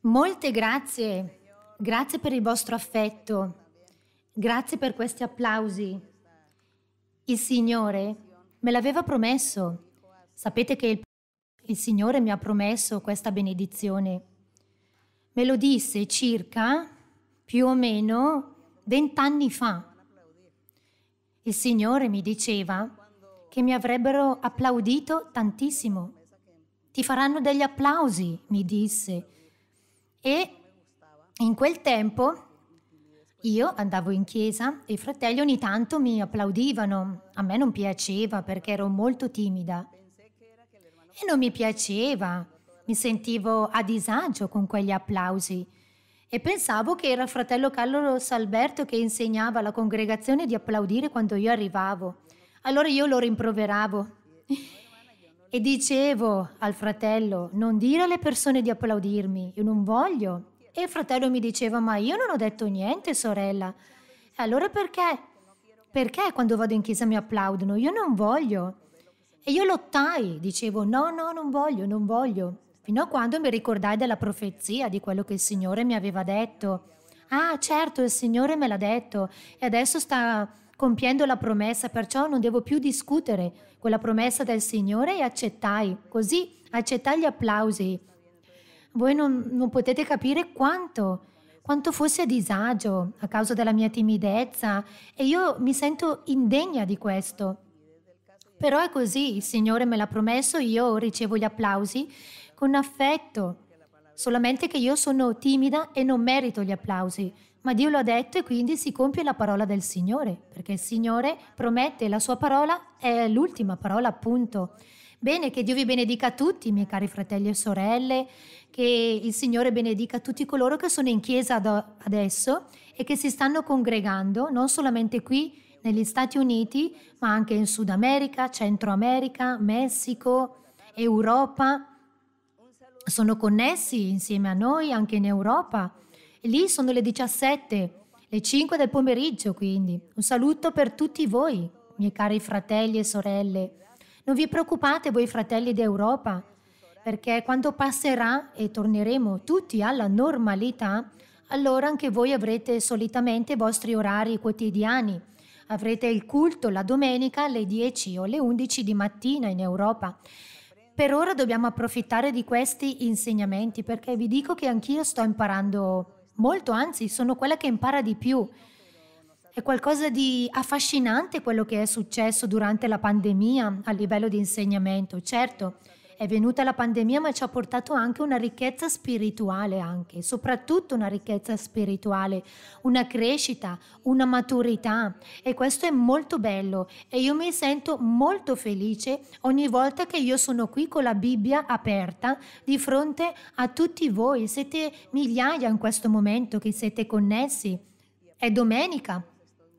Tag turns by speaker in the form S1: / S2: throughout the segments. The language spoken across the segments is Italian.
S1: Molte grazie, grazie per il vostro affetto, grazie per questi applausi. Il Signore me l'aveva promesso. Sapete che il, il Signore mi ha promesso questa benedizione. Me lo disse circa più o meno vent'anni fa. Il Signore mi diceva che mi avrebbero applaudito tantissimo ti faranno degli applausi, mi disse. E in quel tempo io andavo in chiesa e i fratelli ogni tanto mi applaudivano. A me non piaceva perché ero molto timida. E non mi piaceva, mi sentivo a disagio con quegli applausi. E pensavo che era fratello Carlo Salberto che insegnava alla congregazione di applaudire quando io arrivavo. Allora io lo rimproveravo. E dicevo al fratello, non dire alle persone di applaudirmi, io non voglio. E il fratello mi diceva, ma io non ho detto niente, sorella. Allora perché? Perché quando vado in chiesa mi applaudono? Io non voglio. E io lottai, dicevo, no, no, non voglio, non voglio. Fino a quando mi ricordai della profezia, di quello che il Signore mi aveva detto. Ah, certo, il Signore me l'ha detto e adesso sta Compiendo la promessa, perciò non devo più discutere con la promessa del Signore e accettai. Così accettai gli applausi. Voi non, non potete capire quanto, quanto fosse a disagio a causa della mia timidezza e io mi sento indegna di questo. Però è così, il Signore me l'ha promesso, io ricevo gli applausi con affetto, solamente che io sono timida e non merito gli applausi ma Dio lo ha detto e quindi si compie la parola del Signore, perché il Signore promette la sua parola è l'ultima parola, appunto. Bene, che Dio vi benedica a tutti, miei cari fratelli e sorelle, che il Signore benedica tutti coloro che sono in chiesa adesso e che si stanno congregando, non solamente qui negli Stati Uniti, ma anche in Sud America, Centro America, Messico, Europa. Sono connessi insieme a noi anche in Europa Lì sono le 17, le 5 del pomeriggio quindi. Un saluto per tutti voi, miei cari fratelli e sorelle. Non vi preoccupate voi fratelli d'Europa, perché quando passerà e torneremo tutti alla normalità, allora anche voi avrete solitamente i vostri orari quotidiani. Avrete il culto la domenica alle 10 o alle 11 di mattina in Europa. Per ora dobbiamo approfittare di questi insegnamenti perché vi dico che anch'io sto imparando molto, anzi sono quella che impara di più. È qualcosa di affascinante quello che è successo durante la pandemia a livello di insegnamento. Certo, è venuta la pandemia ma ci ha portato anche una ricchezza spirituale, anche, soprattutto una ricchezza spirituale, una crescita, una maturità e questo è molto bello e io mi sento molto felice ogni volta che io sono qui con la Bibbia aperta di fronte a tutti voi, siete migliaia in questo momento che siete connessi. È domenica,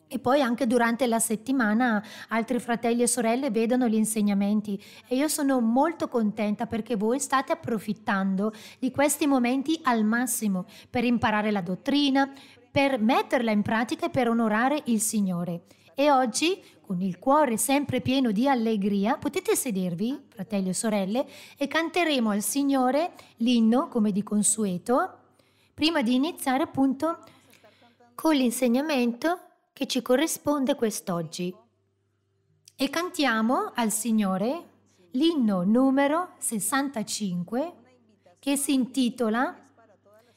S1: e poi anche durante la settimana altri fratelli e sorelle vedono gli insegnamenti e io sono molto contenta perché voi state approfittando di questi momenti al massimo per imparare la dottrina, per metterla in pratica e per onorare il Signore. E oggi, con il cuore sempre pieno di allegria, potete sedervi, fratelli e sorelle, e canteremo al Signore l'inno, come di consueto, prima di iniziare appunto con l'insegnamento che ci corrisponde quest'oggi. E cantiamo al Signore l'inno numero 65 che si intitola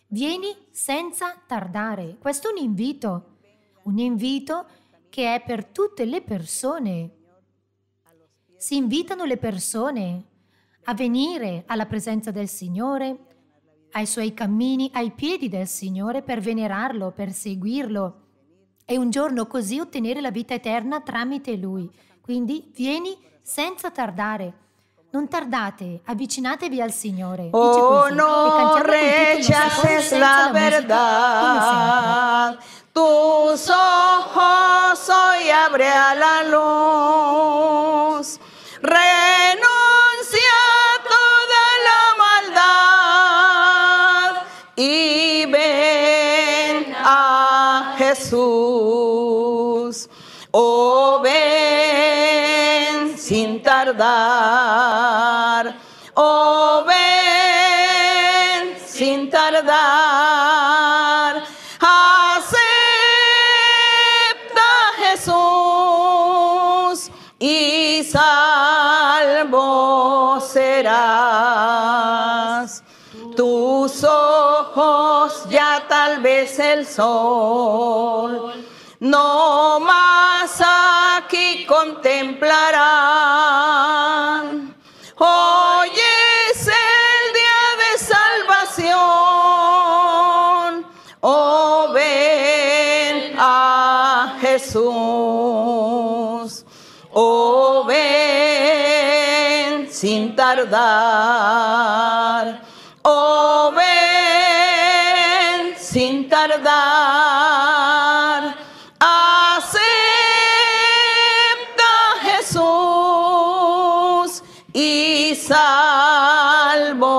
S1: Vieni senza tardare. Questo è un invito, un invito che è per tutte le persone. Si invitano le persone a venire alla presenza del Signore, ai suoi cammini, ai piedi del Signore per venerarlo, per seguirlo e un giorno così ottenere la vita eterna tramite Lui. Quindi vieni senza tardare. Non tardate, avvicinatevi al Signore. Oh, no, rechaces la, verità. Tu Tus ojos hoy
S2: abre a la luz. Re O oh, ven sin tardar. Acepta Jesús y salvo serás. Tus ojos ya tal vez el sol. No más aquí contemplarás. sin tardar. Oh, ven sin tardar. Acepta Jesús y salvo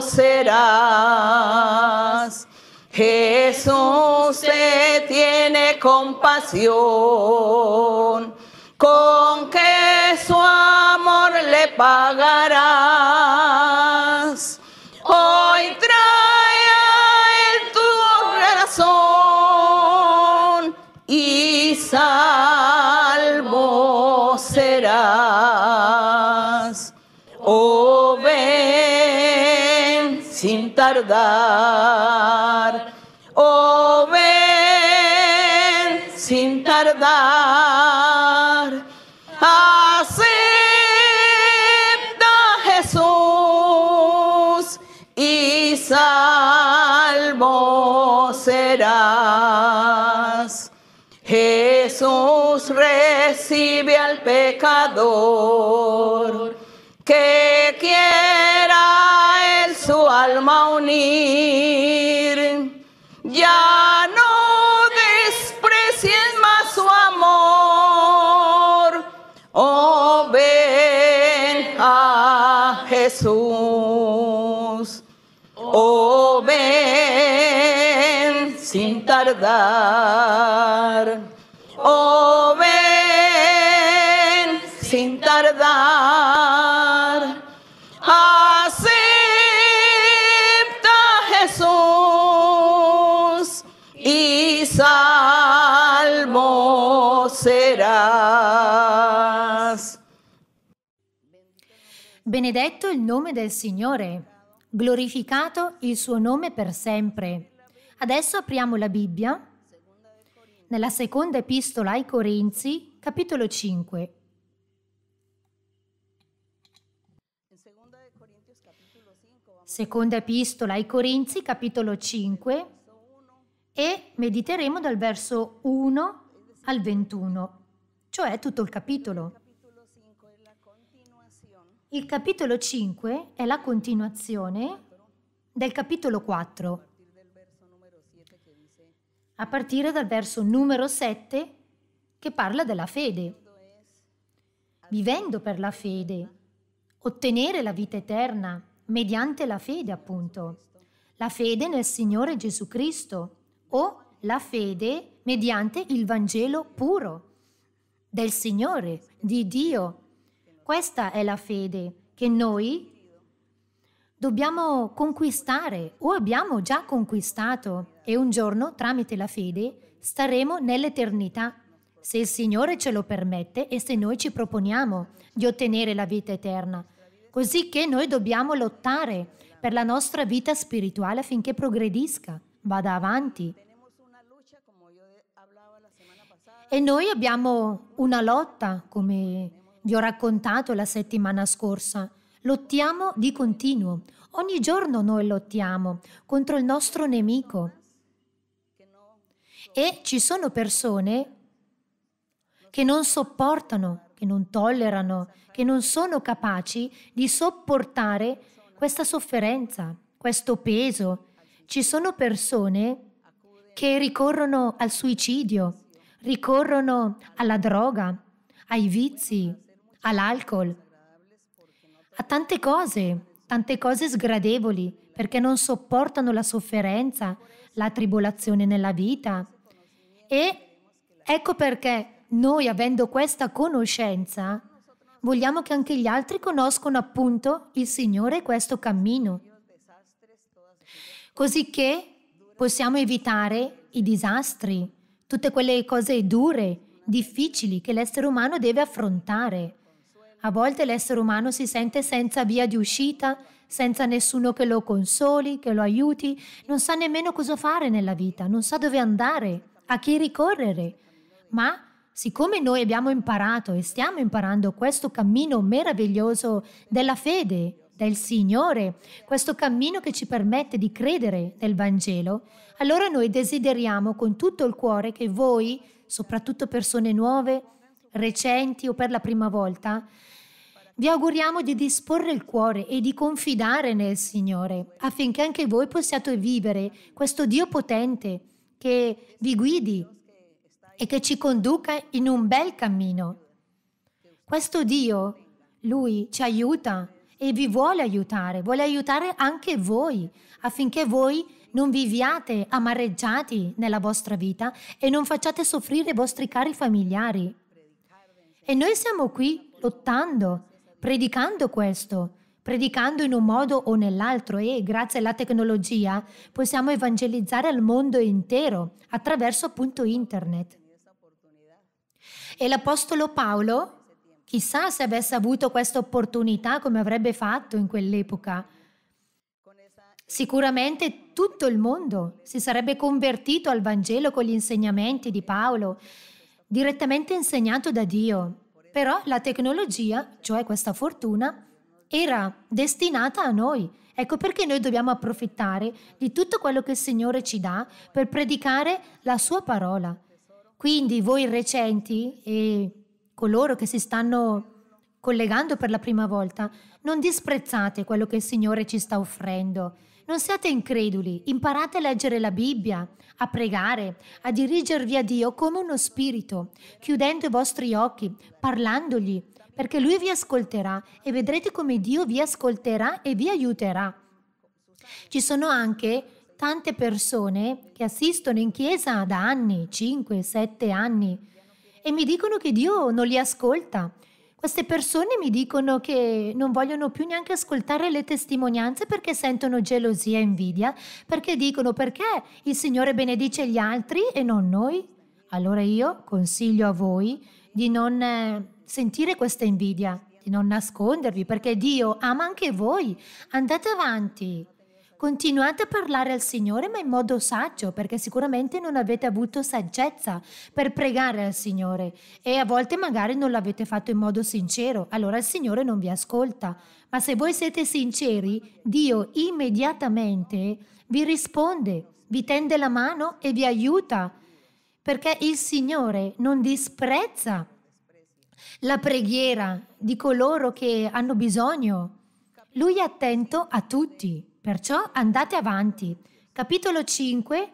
S2: serás. Jesús te tiene compasión. Con le pagarás. Hoy trae a tu corazón y salvo serás. Oh, ven sin tardar. Jesús recibe al pecador que quiera en su alma unir. Ya sin tardar. Oh, ven sin tardar. Acepta Jesús y salvo
S1: serás. Benedetto il nome del Signore, glorificato il suo nome per sempre. Adesso apriamo la Bibbia nella seconda epistola ai Corinzi, capitolo 5. Seconda epistola ai Corinzi, capitolo 5, e mediteremo dal verso 1 al 21, cioè tutto il capitolo. Il capitolo 5 è la continuazione del capitolo 4 a partire dal verso numero 7 che parla della fede. Vivendo per la fede, ottenere la vita eterna mediante la fede, appunto. La fede nel Signore Gesù Cristo o la fede mediante il Vangelo puro del Signore, di Dio. Questa è la fede che noi dobbiamo conquistare o abbiamo già conquistato e un giorno, tramite la fede, staremo nell'eternità, se il Signore ce lo permette e se noi ci proponiamo di ottenere la vita eterna. Così che noi dobbiamo lottare per la nostra vita spirituale affinché progredisca, vada avanti. E noi abbiamo una lotta, come vi ho raccontato la settimana scorsa. Lottiamo di continuo. Ogni giorno noi lottiamo contro il nostro nemico. E ci sono persone che non sopportano, che non tollerano, che non sono capaci di sopportare questa sofferenza, questo peso. Ci sono persone che ricorrono al suicidio, ricorrono alla droga, ai vizi, all'alcol a tante cose, tante cose sgradevoli, perché non sopportano la sofferenza, la tribolazione nella vita. E ecco perché noi, avendo questa conoscenza, vogliamo che anche gli altri conoscono appunto il Signore e questo cammino, così che possiamo evitare i disastri, tutte quelle cose dure, difficili che l'essere umano deve affrontare. A volte l'essere umano si sente senza via di uscita, senza nessuno che lo consoli, che lo aiuti, non sa nemmeno cosa fare nella vita, non sa dove andare, a chi ricorrere. Ma siccome noi abbiamo imparato e stiamo imparando questo cammino meraviglioso della fede, del Signore, questo cammino che ci permette di credere nel Vangelo, allora noi desideriamo con tutto il cuore che voi, soprattutto persone nuove, recenti o per la prima volta, vi auguriamo di disporre il cuore e di confidare nel Signore, affinché anche voi possiate vivere questo Dio potente che vi guidi e che ci conduca in un bel cammino. Questo Dio, Lui ci aiuta e vi vuole aiutare, vuole aiutare anche voi, affinché voi non viviate amareggiati nella vostra vita e non facciate soffrire i vostri cari familiari. E noi siamo qui lottando, predicando questo, predicando in un modo o nell'altro e grazie alla tecnologia possiamo evangelizzare il mondo intero attraverso appunto internet. E l'Apostolo Paolo, chissà se avesse avuto questa opportunità come avrebbe fatto in quell'epoca. Sicuramente tutto il mondo si sarebbe convertito al Vangelo con gli insegnamenti di Paolo direttamente insegnato da Dio. Però la tecnologia, cioè questa fortuna, era destinata a noi. Ecco perché noi dobbiamo approfittare di tutto quello che il Signore ci dà per predicare la sua parola. Quindi voi recenti e coloro che si stanno collegando per la prima volta, non disprezzate quello che il Signore ci sta offrendo. Non siate increduli, imparate a leggere la Bibbia, a pregare, a dirigervi a Dio come uno spirito, chiudendo i vostri occhi, parlandogli, perché Lui vi ascolterà e vedrete come Dio vi ascolterà e vi aiuterà. Ci sono anche tante persone che assistono in chiesa da anni, 5, 7 anni, e mi dicono che Dio non li ascolta, queste persone mi dicono che non vogliono più neanche ascoltare le testimonianze perché sentono gelosia e invidia, perché dicono perché il Signore benedice gli altri e non noi. Allora io consiglio a voi di non eh, sentire questa invidia, di non nascondervi, perché Dio ama anche voi. Andate avanti. Continuate a parlare al Signore ma in modo saggio, perché sicuramente non avete avuto saggezza per pregare al Signore e a volte magari non l'avete fatto in modo sincero, allora il Signore non vi ascolta. Ma se voi siete sinceri, Dio immediatamente vi risponde, vi tende la mano e vi aiuta, perché il Signore non disprezza la preghiera di coloro che hanno bisogno. Lui è attento a tutti. Perciò andate avanti. Capitolo 5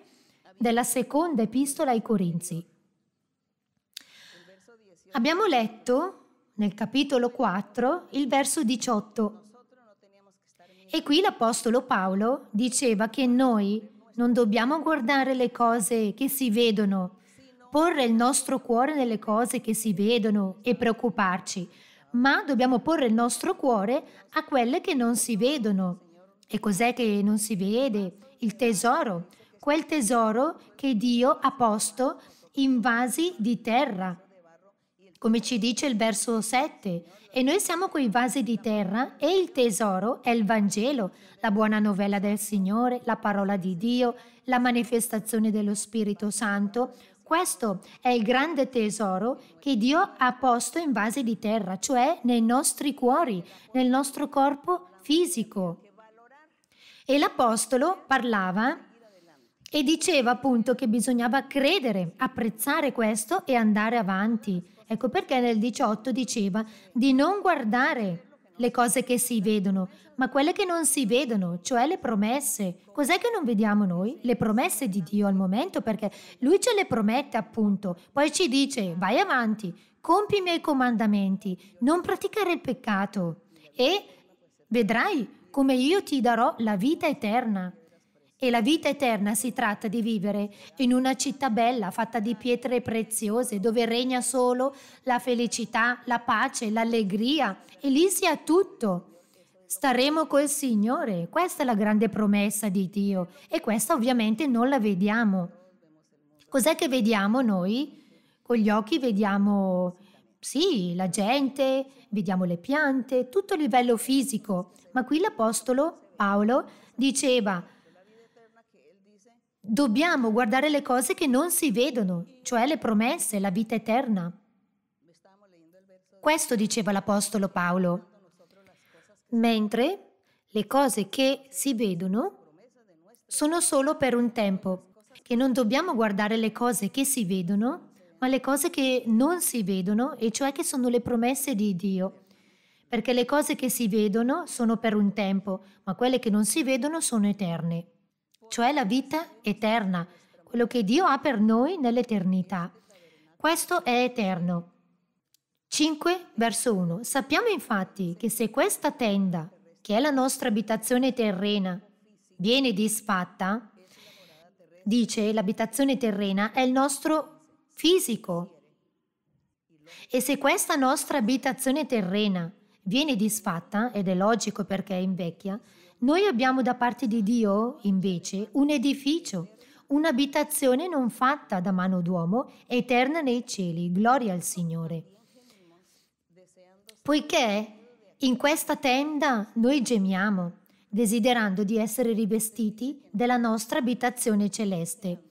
S1: della seconda epistola ai Corinzi. Abbiamo letto nel capitolo 4 il verso 18. E qui l'Apostolo Paolo diceva che noi non dobbiamo guardare le cose che si vedono, porre il nostro cuore nelle cose che si vedono e preoccuparci, ma dobbiamo porre il nostro cuore a quelle che non si vedono e cos'è che non si vede? Il tesoro, quel tesoro che Dio ha posto in vasi di terra, come ci dice il verso 7. E noi siamo quei vasi di terra e il tesoro è il Vangelo, la buona novella del Signore, la parola di Dio, la manifestazione dello Spirito Santo. Questo è il grande tesoro che Dio ha posto in vasi di terra, cioè nei nostri cuori, nel nostro corpo fisico. E l'Apostolo parlava e diceva appunto che bisognava credere, apprezzare questo e andare avanti. Ecco perché nel 18 diceva di non guardare le cose che si vedono, ma quelle che non si vedono, cioè le promesse. Cos'è che non vediamo noi? Le promesse di Dio al momento, perché Lui ce le promette appunto, poi ci dice vai avanti, compi i miei comandamenti, non praticare il peccato e vedrai come io ti darò la vita eterna. E la vita eterna si tratta di vivere in una città bella fatta di pietre preziose dove regna solo la felicità, la pace, l'allegria e lì si ha tutto. Staremo col Signore, questa è la grande promessa di Dio e questa ovviamente non la vediamo. Cos'è che vediamo noi? Con gli occhi vediamo, sì, la gente, vediamo le piante, tutto a livello fisico, ma qui l'Apostolo Paolo diceva, dobbiamo guardare le cose che non si vedono, cioè le promesse, la vita eterna. Questo diceva l'Apostolo Paolo. Mentre le cose che si vedono sono solo per un tempo, che non dobbiamo guardare le cose che si vedono, ma le cose che non si vedono, e cioè che sono le promesse di Dio perché le cose che si vedono sono per un tempo, ma quelle che non si vedono sono eterne, cioè la vita eterna, quello che Dio ha per noi nell'eternità. Questo è eterno. 5 verso 1. Sappiamo infatti che se questa tenda, che è la nostra abitazione terrena, viene disfatta, dice l'abitazione terrena è il nostro fisico. E se questa nostra abitazione terrena viene disfatta, ed è logico perché invecchia, noi abbiamo da parte di Dio, invece, un edificio, un'abitazione non fatta da mano d'uomo, eterna nei cieli. Gloria al Signore. Poiché in questa tenda noi gemiamo, desiderando di essere rivestiti della nostra abitazione celeste.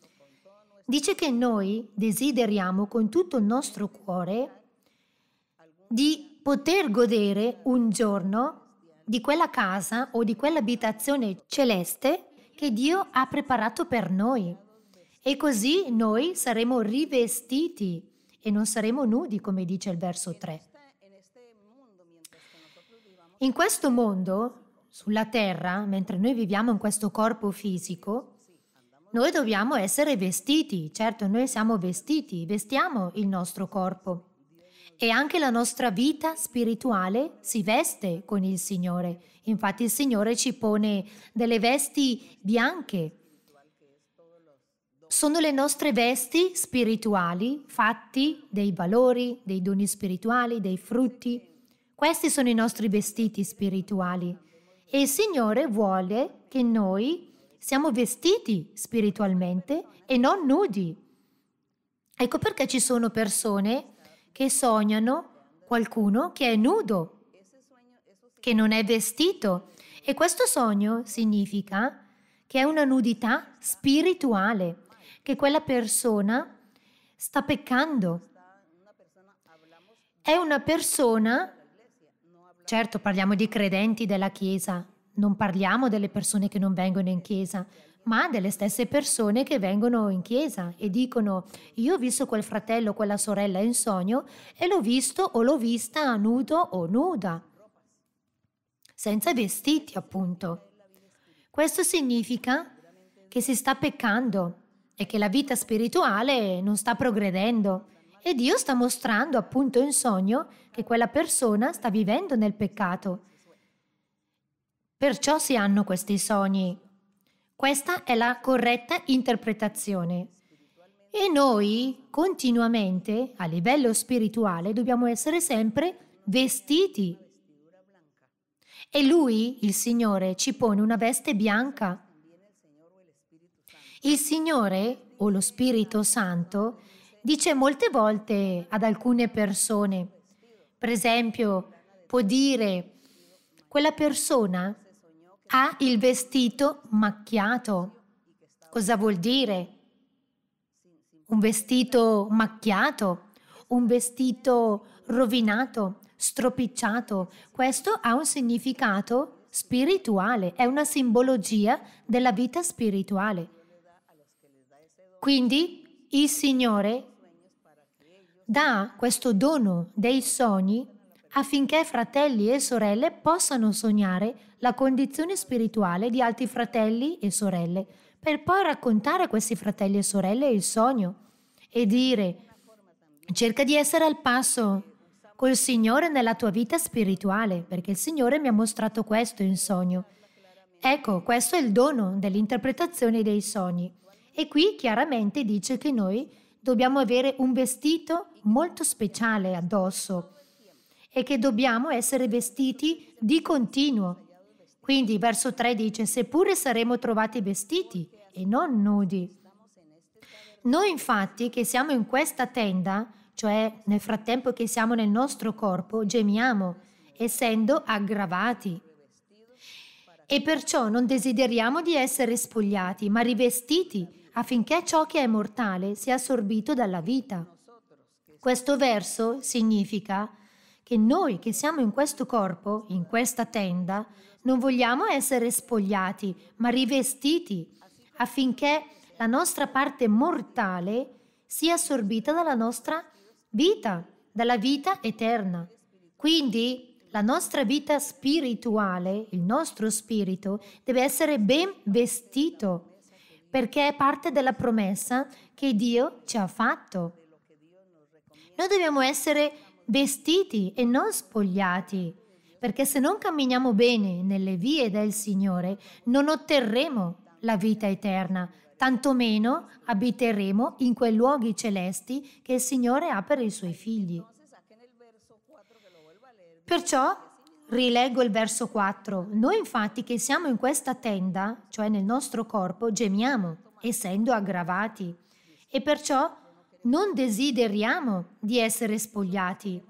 S1: Dice che noi desideriamo con tutto il nostro cuore di poter godere un giorno di quella casa o di quell'abitazione celeste che Dio ha preparato per noi. E così noi saremo rivestiti e non saremo nudi, come dice il verso 3. In questo mondo, sulla terra, mentre noi viviamo in questo corpo fisico, noi dobbiamo essere vestiti. Certo, noi siamo vestiti, vestiamo il nostro corpo. E anche la nostra vita spirituale si veste con il Signore. Infatti il Signore ci pone delle vesti bianche. Sono le nostre vesti spirituali, fatti dei valori, dei doni spirituali, dei frutti. Questi sono i nostri vestiti spirituali. E il Signore vuole che noi siamo vestiti spiritualmente e non nudi. Ecco perché ci sono persone che sognano qualcuno che è nudo, che non è vestito. E questo sogno significa che è una nudità spirituale, che quella persona sta peccando. È una persona, certo parliamo di credenti della Chiesa, non parliamo delle persone che non vengono in Chiesa, ma delle stesse persone che vengono in chiesa e dicono io ho visto quel fratello, o quella sorella in sogno e l'ho visto o l'ho vista nudo o nuda, senza vestiti appunto. Questo significa che si sta peccando e che la vita spirituale non sta progredendo e Dio sta mostrando appunto in sogno che quella persona sta vivendo nel peccato. Perciò si hanno questi sogni questa è la corretta interpretazione. E noi continuamente, a livello spirituale, dobbiamo essere sempre vestiti. E lui, il Signore, ci pone una veste bianca. Il Signore, o lo Spirito Santo, dice molte volte ad alcune persone, per esempio, può dire, quella persona ha il vestito macchiato. Cosa vuol dire? Un vestito macchiato, un vestito rovinato, stropicciato. Questo ha un significato spirituale, è una simbologia della vita spirituale. Quindi il Signore dà questo dono dei sogni affinché fratelli e sorelle possano sognare la condizione spirituale di altri fratelli e sorelle, per poi raccontare a questi fratelli e sorelle il sogno e dire cerca di essere al passo col Signore nella tua vita spirituale, perché il Signore mi ha mostrato questo in sogno. Ecco, questo è il dono dell'interpretazione dei sogni. E qui chiaramente dice che noi dobbiamo avere un vestito molto speciale addosso e che dobbiamo essere vestiti di continuo. Quindi verso 3 dice, seppure saremo trovati vestiti e non nudi. Noi infatti che siamo in questa tenda, cioè nel frattempo che siamo nel nostro corpo, gemiamo, essendo aggravati. E perciò non desideriamo di essere spogliati, ma rivestiti affinché ciò che è mortale sia assorbito dalla vita. Questo verso significa che noi che siamo in questo corpo, in questa tenda, non vogliamo essere spogliati, ma rivestiti affinché la nostra parte mortale sia assorbita dalla nostra vita, dalla vita eterna. Quindi la nostra vita spirituale, il nostro spirito, deve essere ben vestito, perché è parte della promessa che Dio ci ha fatto. Noi dobbiamo essere vestiti e non spogliati, perché se non camminiamo bene nelle vie del Signore non otterremo la vita eterna, tantomeno abiteremo in quei luoghi celesti che il Signore ha per i suoi figli. Perciò rileggo il verso 4. Noi infatti che siamo in questa tenda, cioè nel nostro corpo, gemiamo, essendo aggravati, e perciò non desideriamo di essere spogliati,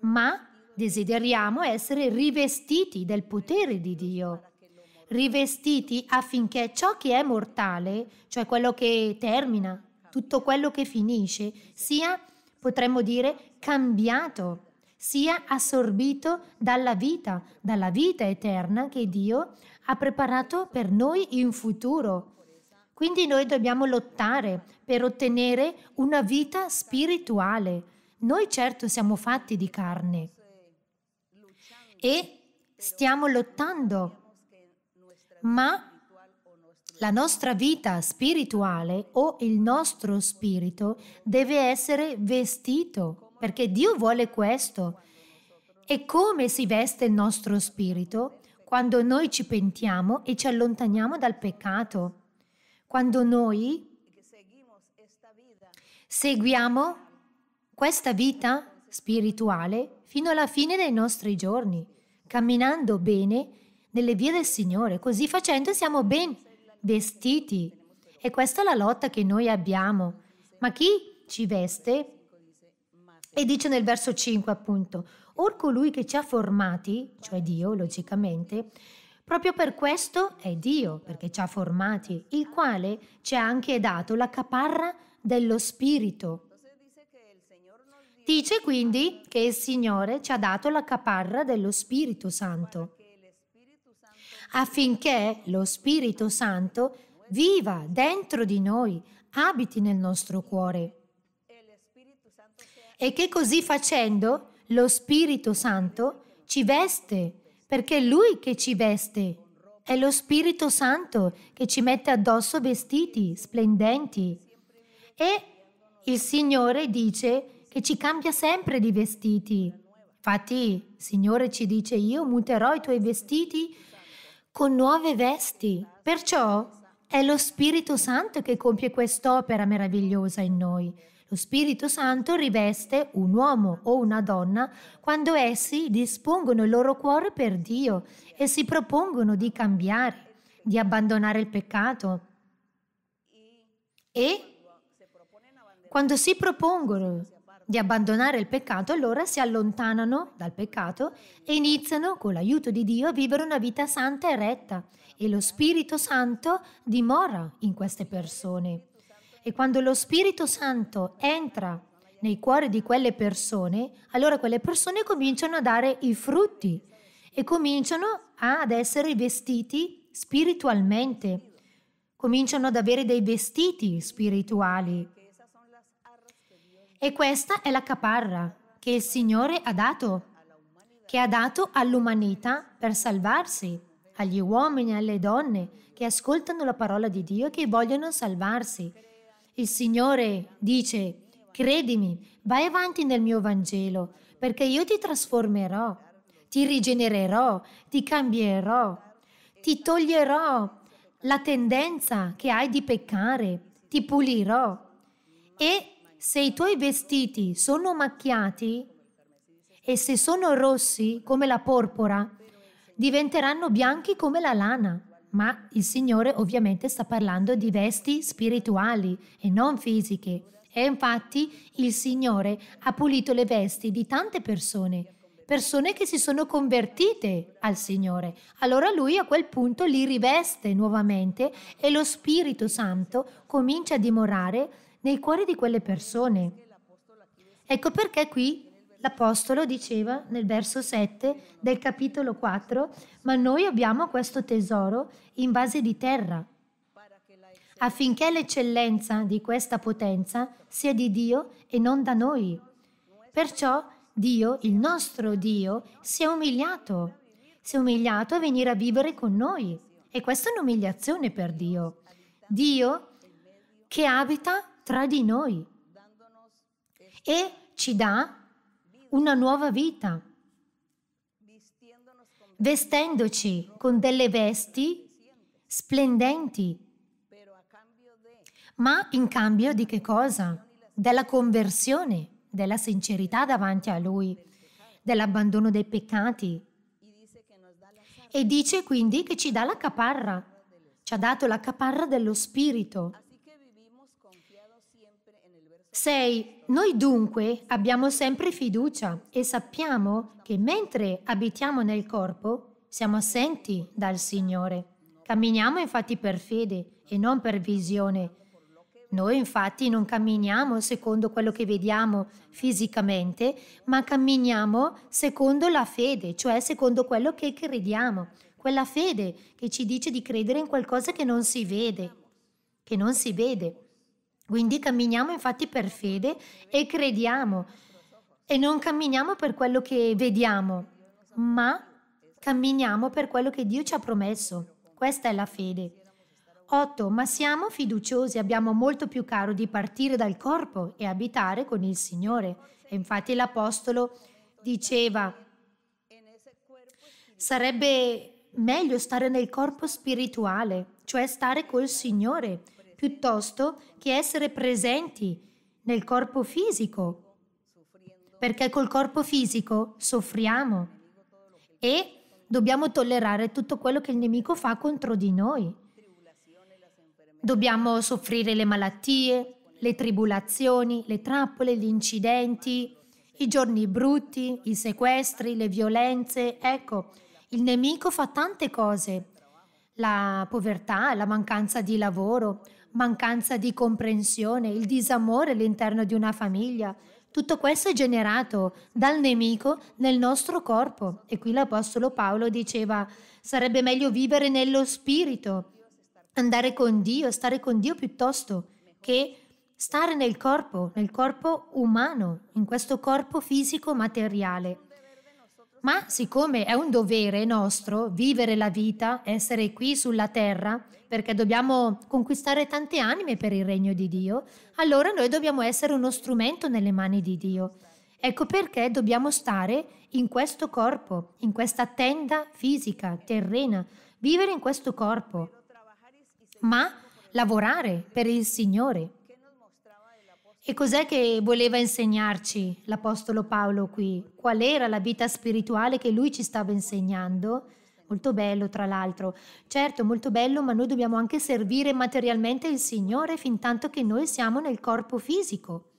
S1: ma desideriamo essere rivestiti del potere di Dio rivestiti affinché ciò che è mortale, cioè quello che termina, tutto quello che finisce, sia, potremmo dire, cambiato, sia assorbito dalla vita, dalla vita eterna che Dio ha preparato per noi in futuro. Quindi noi dobbiamo lottare per ottenere una vita spirituale. Noi certo siamo fatti di carne e stiamo lottando, ma la nostra vita spirituale o il nostro spirito deve essere vestito, perché Dio vuole questo. E come si veste il nostro spirito? Quando noi ci pentiamo e ci allontaniamo dal peccato quando noi seguiamo questa vita spirituale fino alla fine dei nostri giorni, camminando bene nelle vie del Signore. Così facendo siamo ben vestiti. E questa è la lotta che noi abbiamo. Ma chi ci veste? E dice nel verso 5 appunto, or colui che ci ha formati, cioè Dio logicamente, Proprio per questo è Dio, perché ci ha formati, il quale ci ha anche dato la caparra dello Spirito. Dice quindi che il Signore ci ha dato la caparra dello Spirito Santo, affinché lo Spirito Santo viva dentro di noi, abiti nel nostro cuore. E che così facendo lo Spirito Santo ci veste perché è Lui che ci veste. È lo Spirito Santo che ci mette addosso vestiti splendenti. E il Signore dice che ci cambia sempre di vestiti. Infatti, il Signore ci dice, io muterò i tuoi vestiti con nuove vesti. Perciò è lo Spirito Santo che compie quest'opera meravigliosa in noi. Lo Spirito Santo riveste un uomo o una donna quando essi dispongono il loro cuore per Dio e si propongono di cambiare, di abbandonare il peccato. E quando si propongono di abbandonare il peccato, allora si allontanano dal peccato e iniziano, con l'aiuto di Dio, a vivere una vita santa e retta. E lo Spirito Santo dimora in queste persone. E quando lo Spirito Santo entra nei cuori di quelle persone, allora quelle persone cominciano a dare i frutti e cominciano ad essere vestiti spiritualmente, cominciano ad avere dei vestiti spirituali. E questa è la caparra che il Signore ha dato, che ha dato all'umanità per salvarsi, agli uomini e alle donne che ascoltano la parola di Dio e che vogliono salvarsi. Il Signore dice, credimi, vai avanti nel mio Vangelo, perché io ti trasformerò, ti rigenererò, ti cambierò, ti toglierò la tendenza che hai di peccare, ti pulirò. E se i tuoi vestiti sono macchiati e se sono rossi come la porpora, diventeranno bianchi come la lana ma il Signore ovviamente sta parlando di vesti spirituali e non fisiche. E infatti il Signore ha pulito le vesti di tante persone, persone che si sono convertite al Signore. Allora lui a quel punto li riveste nuovamente e lo Spirito Santo comincia a dimorare nei cuori di quelle persone. Ecco perché qui L'Apostolo diceva nel verso 7 del capitolo 4, ma noi abbiamo questo tesoro in base di terra, affinché l'eccellenza di questa potenza sia di Dio e non da noi. Perciò Dio, il nostro Dio, si è umiliato, si è umiliato a venire a vivere con noi. E questa è un'umiliazione per Dio. Dio che abita tra di noi e ci dà una nuova vita, vestendoci con delle vesti splendenti. Ma in cambio di che cosa? Della conversione, della sincerità davanti a Lui, dell'abbandono dei peccati. E dice quindi che ci dà la caparra, ci ha dato la caparra dello Spirito 6. Noi dunque abbiamo sempre fiducia e sappiamo che mentre abitiamo nel corpo siamo assenti dal Signore. Camminiamo infatti per fede e non per visione. Noi infatti non camminiamo secondo quello che vediamo fisicamente, ma camminiamo secondo la fede, cioè secondo quello che crediamo, quella fede che ci dice di credere in qualcosa che non si vede, che non si vede. Quindi camminiamo infatti per fede e crediamo e non camminiamo per quello che vediamo, ma camminiamo per quello che Dio ci ha promesso. Questa è la fede. 8. Ma siamo fiduciosi, abbiamo molto più caro di partire dal corpo e abitare con il Signore. E infatti l'Apostolo diceva, sarebbe meglio stare nel corpo spirituale, cioè stare col Signore, piuttosto che essere presenti nel corpo fisico, perché col corpo fisico soffriamo e dobbiamo tollerare tutto quello che il nemico fa contro di noi. Dobbiamo soffrire le malattie, le tribolazioni, le trappole, gli incidenti, i giorni brutti, i sequestri, le violenze. Ecco, il nemico fa tante cose. La povertà, la mancanza di lavoro, mancanza di comprensione, il disamore all'interno di una famiglia. Tutto questo è generato dal nemico nel nostro corpo. E qui l'Apostolo Paolo diceva, sarebbe meglio vivere nello spirito, andare con Dio, stare con Dio piuttosto che stare nel corpo, nel corpo umano, in questo corpo fisico materiale. Ma siccome è un dovere nostro vivere la vita, essere qui sulla terra, perché dobbiamo conquistare tante anime per il regno di Dio, allora noi dobbiamo essere uno strumento nelle mani di Dio. Ecco perché dobbiamo stare in questo corpo, in questa tenda fisica, terrena, vivere in questo corpo, ma lavorare per il Signore. E cos'è che voleva insegnarci l'Apostolo Paolo qui? Qual era la vita spirituale che lui ci stava insegnando? Molto bello, tra l'altro. Certo, molto bello, ma noi dobbiamo anche servire materialmente il Signore fin tanto che noi siamo nel corpo fisico.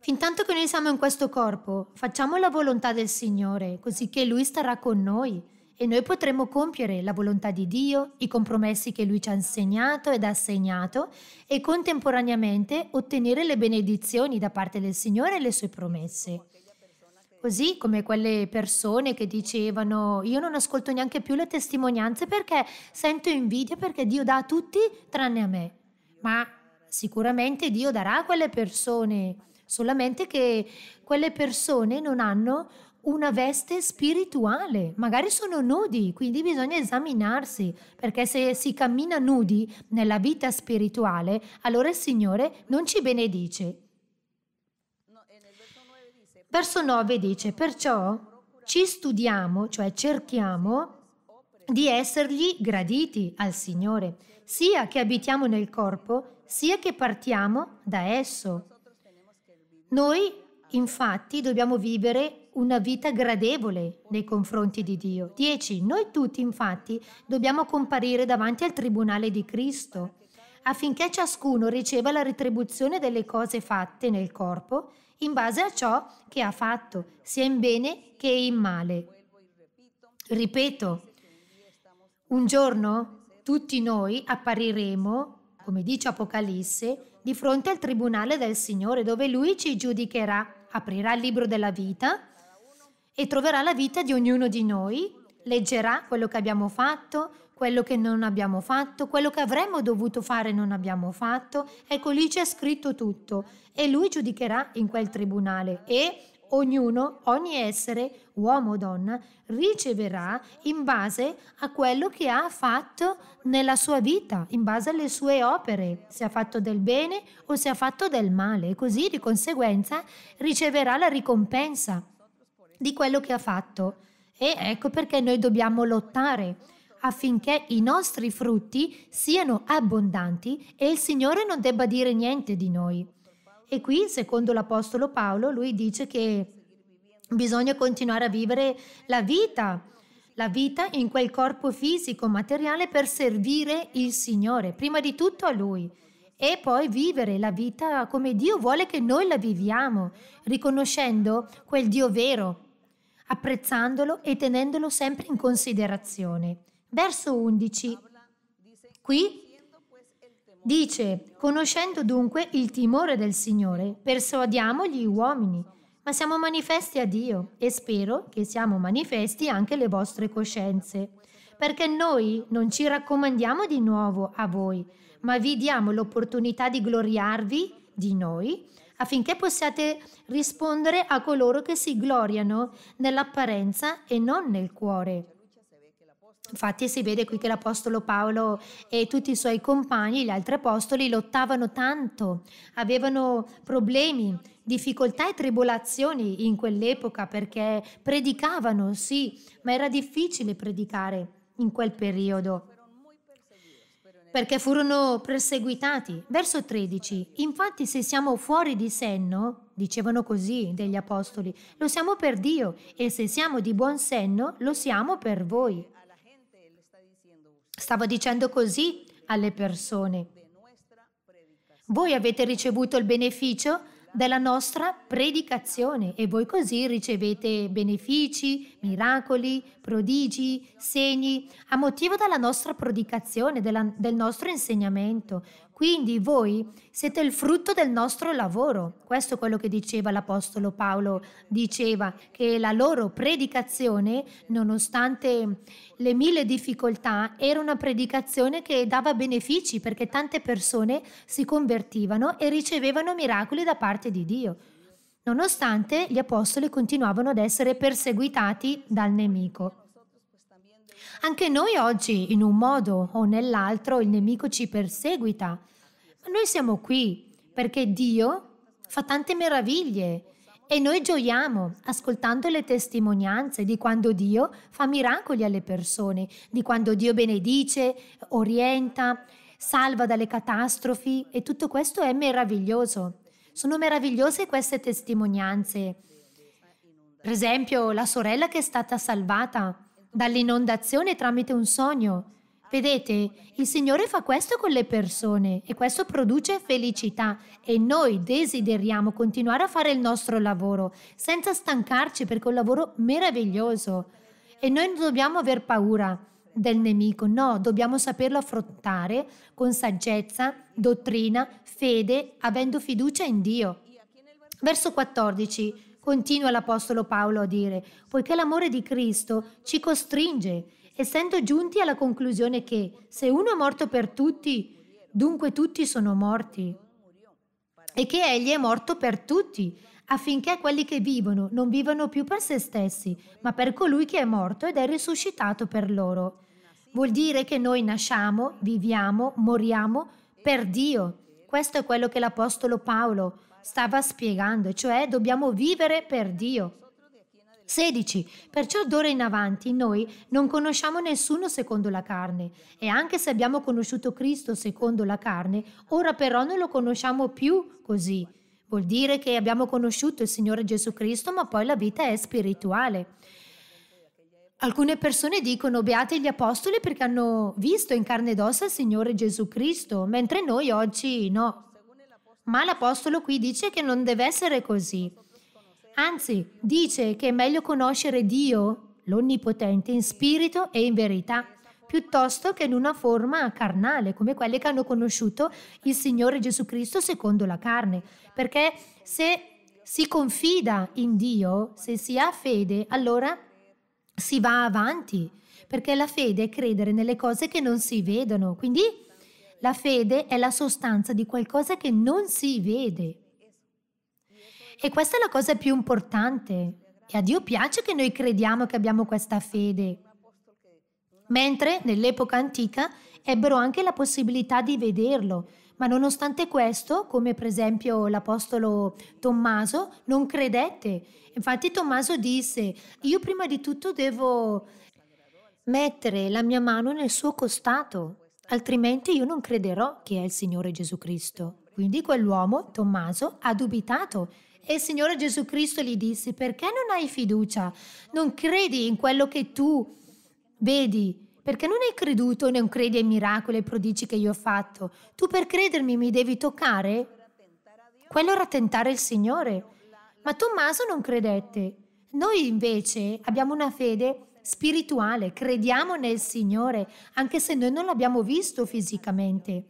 S1: Fin tanto che noi siamo in questo corpo, facciamo la volontà del Signore, così che Lui starà con noi e noi potremo compiere la volontà di Dio, i compromessi che Lui ci ha insegnato ed ha assegnato e contemporaneamente ottenere le benedizioni da parte del Signore e le sue promesse. Così come quelle persone che dicevano io non ascolto neanche più le testimonianze perché sento invidia perché Dio dà a tutti tranne a me. Ma sicuramente Dio darà a quelle persone, solamente che quelle persone non hanno una veste spirituale, magari sono nudi, quindi bisogna esaminarsi, perché se si cammina nudi nella vita spirituale, allora il Signore non ci benedice. Verso 9 dice, perciò ci studiamo, cioè cerchiamo di essergli graditi al Signore, sia che abitiamo nel corpo, sia che partiamo da esso. Noi infatti dobbiamo vivere una vita gradevole nei confronti di Dio. 10. Noi tutti infatti dobbiamo comparire davanti al tribunale di Cristo affinché ciascuno riceva la retribuzione delle cose fatte nel corpo in base a ciò che ha fatto, sia in bene che in male. Ripeto, un giorno tutti noi appariremo, come dice Apocalisse, di fronte al tribunale del Signore dove Lui ci giudicherà, aprirà il libro della vita e troverà la vita di ognuno di noi, leggerà quello che abbiamo fatto, quello che non abbiamo fatto, quello che avremmo dovuto fare e non abbiamo fatto. Ecco lì c'è scritto tutto e lui giudicherà in quel tribunale e ognuno, ogni essere, uomo o donna, riceverà in base a quello che ha fatto nella sua vita, in base alle sue opere, se ha fatto del bene o se ha fatto del male, così di conseguenza riceverà la ricompensa di quello che ha fatto. E ecco perché noi dobbiamo lottare affinché i nostri frutti siano abbondanti e il Signore non debba dire niente di noi. E qui, secondo l'Apostolo Paolo, lui dice che bisogna continuare a vivere la vita, la vita in quel corpo fisico, materiale, per servire il Signore, prima di tutto a Lui. E poi vivere la vita come Dio vuole che noi la viviamo, riconoscendo quel Dio vero, apprezzandolo e tenendolo sempre in considerazione. Verso 11. Qui dice, conoscendo dunque il timore del Signore, persuadiamo gli uomini, ma siamo manifesti a Dio e spero che siamo manifesti anche le vostre coscienze, perché noi non ci raccomandiamo di nuovo a voi, ma vi diamo l'opportunità di gloriarvi di noi affinché possiate rispondere a coloro che si gloriano nell'apparenza e non nel cuore. Infatti si vede qui che l'Apostolo Paolo e tutti i suoi compagni, gli altri apostoli, lottavano tanto, avevano problemi, difficoltà e tribolazioni in quell'epoca perché predicavano, sì, ma era difficile predicare in quel periodo perché furono perseguitati. Verso 13. Infatti se siamo fuori di senno, dicevano così degli apostoli, lo siamo per Dio e se siamo di buon senno, lo siamo per voi. Stava dicendo così alle persone. Voi avete ricevuto il beneficio della nostra predicazione e voi così ricevete benefici, miracoli, prodigi, segni a motivo della nostra predicazione, della, del nostro insegnamento. Quindi voi siete il frutto del nostro lavoro. Questo è quello che diceva l'Apostolo Paolo. Diceva che la loro predicazione, nonostante le mille difficoltà, era una predicazione che dava benefici perché tante persone si convertivano e ricevevano miracoli da parte di Dio. Nonostante gli apostoli continuavano ad essere perseguitati dal nemico. Anche noi oggi, in un modo o nell'altro, il nemico ci perseguita. Ma noi siamo qui perché Dio fa tante meraviglie e noi gioiamo ascoltando le testimonianze di quando Dio fa miracoli alle persone, di quando Dio benedice, orienta, salva dalle catastrofi e tutto questo è meraviglioso. Sono meravigliose queste testimonianze. Per esempio, la sorella che è stata salvata dall'inondazione tramite un sogno. Vedete, il Signore fa questo con le persone e questo produce felicità e noi desideriamo continuare a fare il nostro lavoro senza stancarci perché è un lavoro meraviglioso e noi non dobbiamo aver paura del nemico, no, dobbiamo saperlo affrontare con saggezza, dottrina, fede, avendo fiducia in Dio. Verso 14. Continua l'Apostolo Paolo a dire, poiché l'amore di Cristo ci costringe, essendo giunti alla conclusione che se uno è morto per tutti, dunque tutti sono morti, e che Egli è morto per tutti, affinché quelli che vivono non vivano più per se stessi, ma per colui che è morto ed è risuscitato per loro. Vuol dire che noi nasciamo, viviamo, moriamo per Dio. Questo è quello che l'Apostolo Paolo stava spiegando, cioè dobbiamo vivere per Dio. 16. Perciò d'ora in avanti noi non conosciamo nessuno secondo la carne e anche se abbiamo conosciuto Cristo secondo la carne, ora però non lo conosciamo più così. Vuol dire che abbiamo conosciuto il Signore Gesù Cristo, ma poi la vita è spirituale. Alcune persone dicono beati gli apostoli perché hanno visto in carne ed ossa il Signore Gesù Cristo, mentre noi oggi no, ma l'Apostolo qui dice che non deve essere così. Anzi, dice che è meglio conoscere Dio, l'Onnipotente, in spirito e in verità, piuttosto che in una forma carnale, come quelle che hanno conosciuto il Signore Gesù Cristo secondo la carne. Perché se si confida in Dio, se si ha fede, allora si va avanti, perché la fede è credere nelle cose che non si vedono. Quindi la fede è la sostanza di qualcosa che non si vede. E questa è la cosa più importante. E a Dio piace che noi crediamo che abbiamo questa fede. Mentre nell'epoca antica ebbero anche la possibilità di vederlo, ma nonostante questo, come per esempio l'apostolo Tommaso, non credette. Infatti Tommaso disse, io prima di tutto devo mettere la mia mano nel suo costato altrimenti io non crederò che è il Signore Gesù Cristo. Quindi quell'uomo, Tommaso, ha dubitato e il Signore Gesù Cristo gli disse, perché non hai fiducia? Non credi in quello che tu vedi? Perché non hai creduto e non credi ai miracoli e ai prodigi che io ho fatto? Tu per credermi mi devi toccare? Quello era tentare il Signore. Ma Tommaso non credette. Noi invece abbiamo una fede spirituale. Crediamo nel Signore, anche se noi non l'abbiamo visto fisicamente.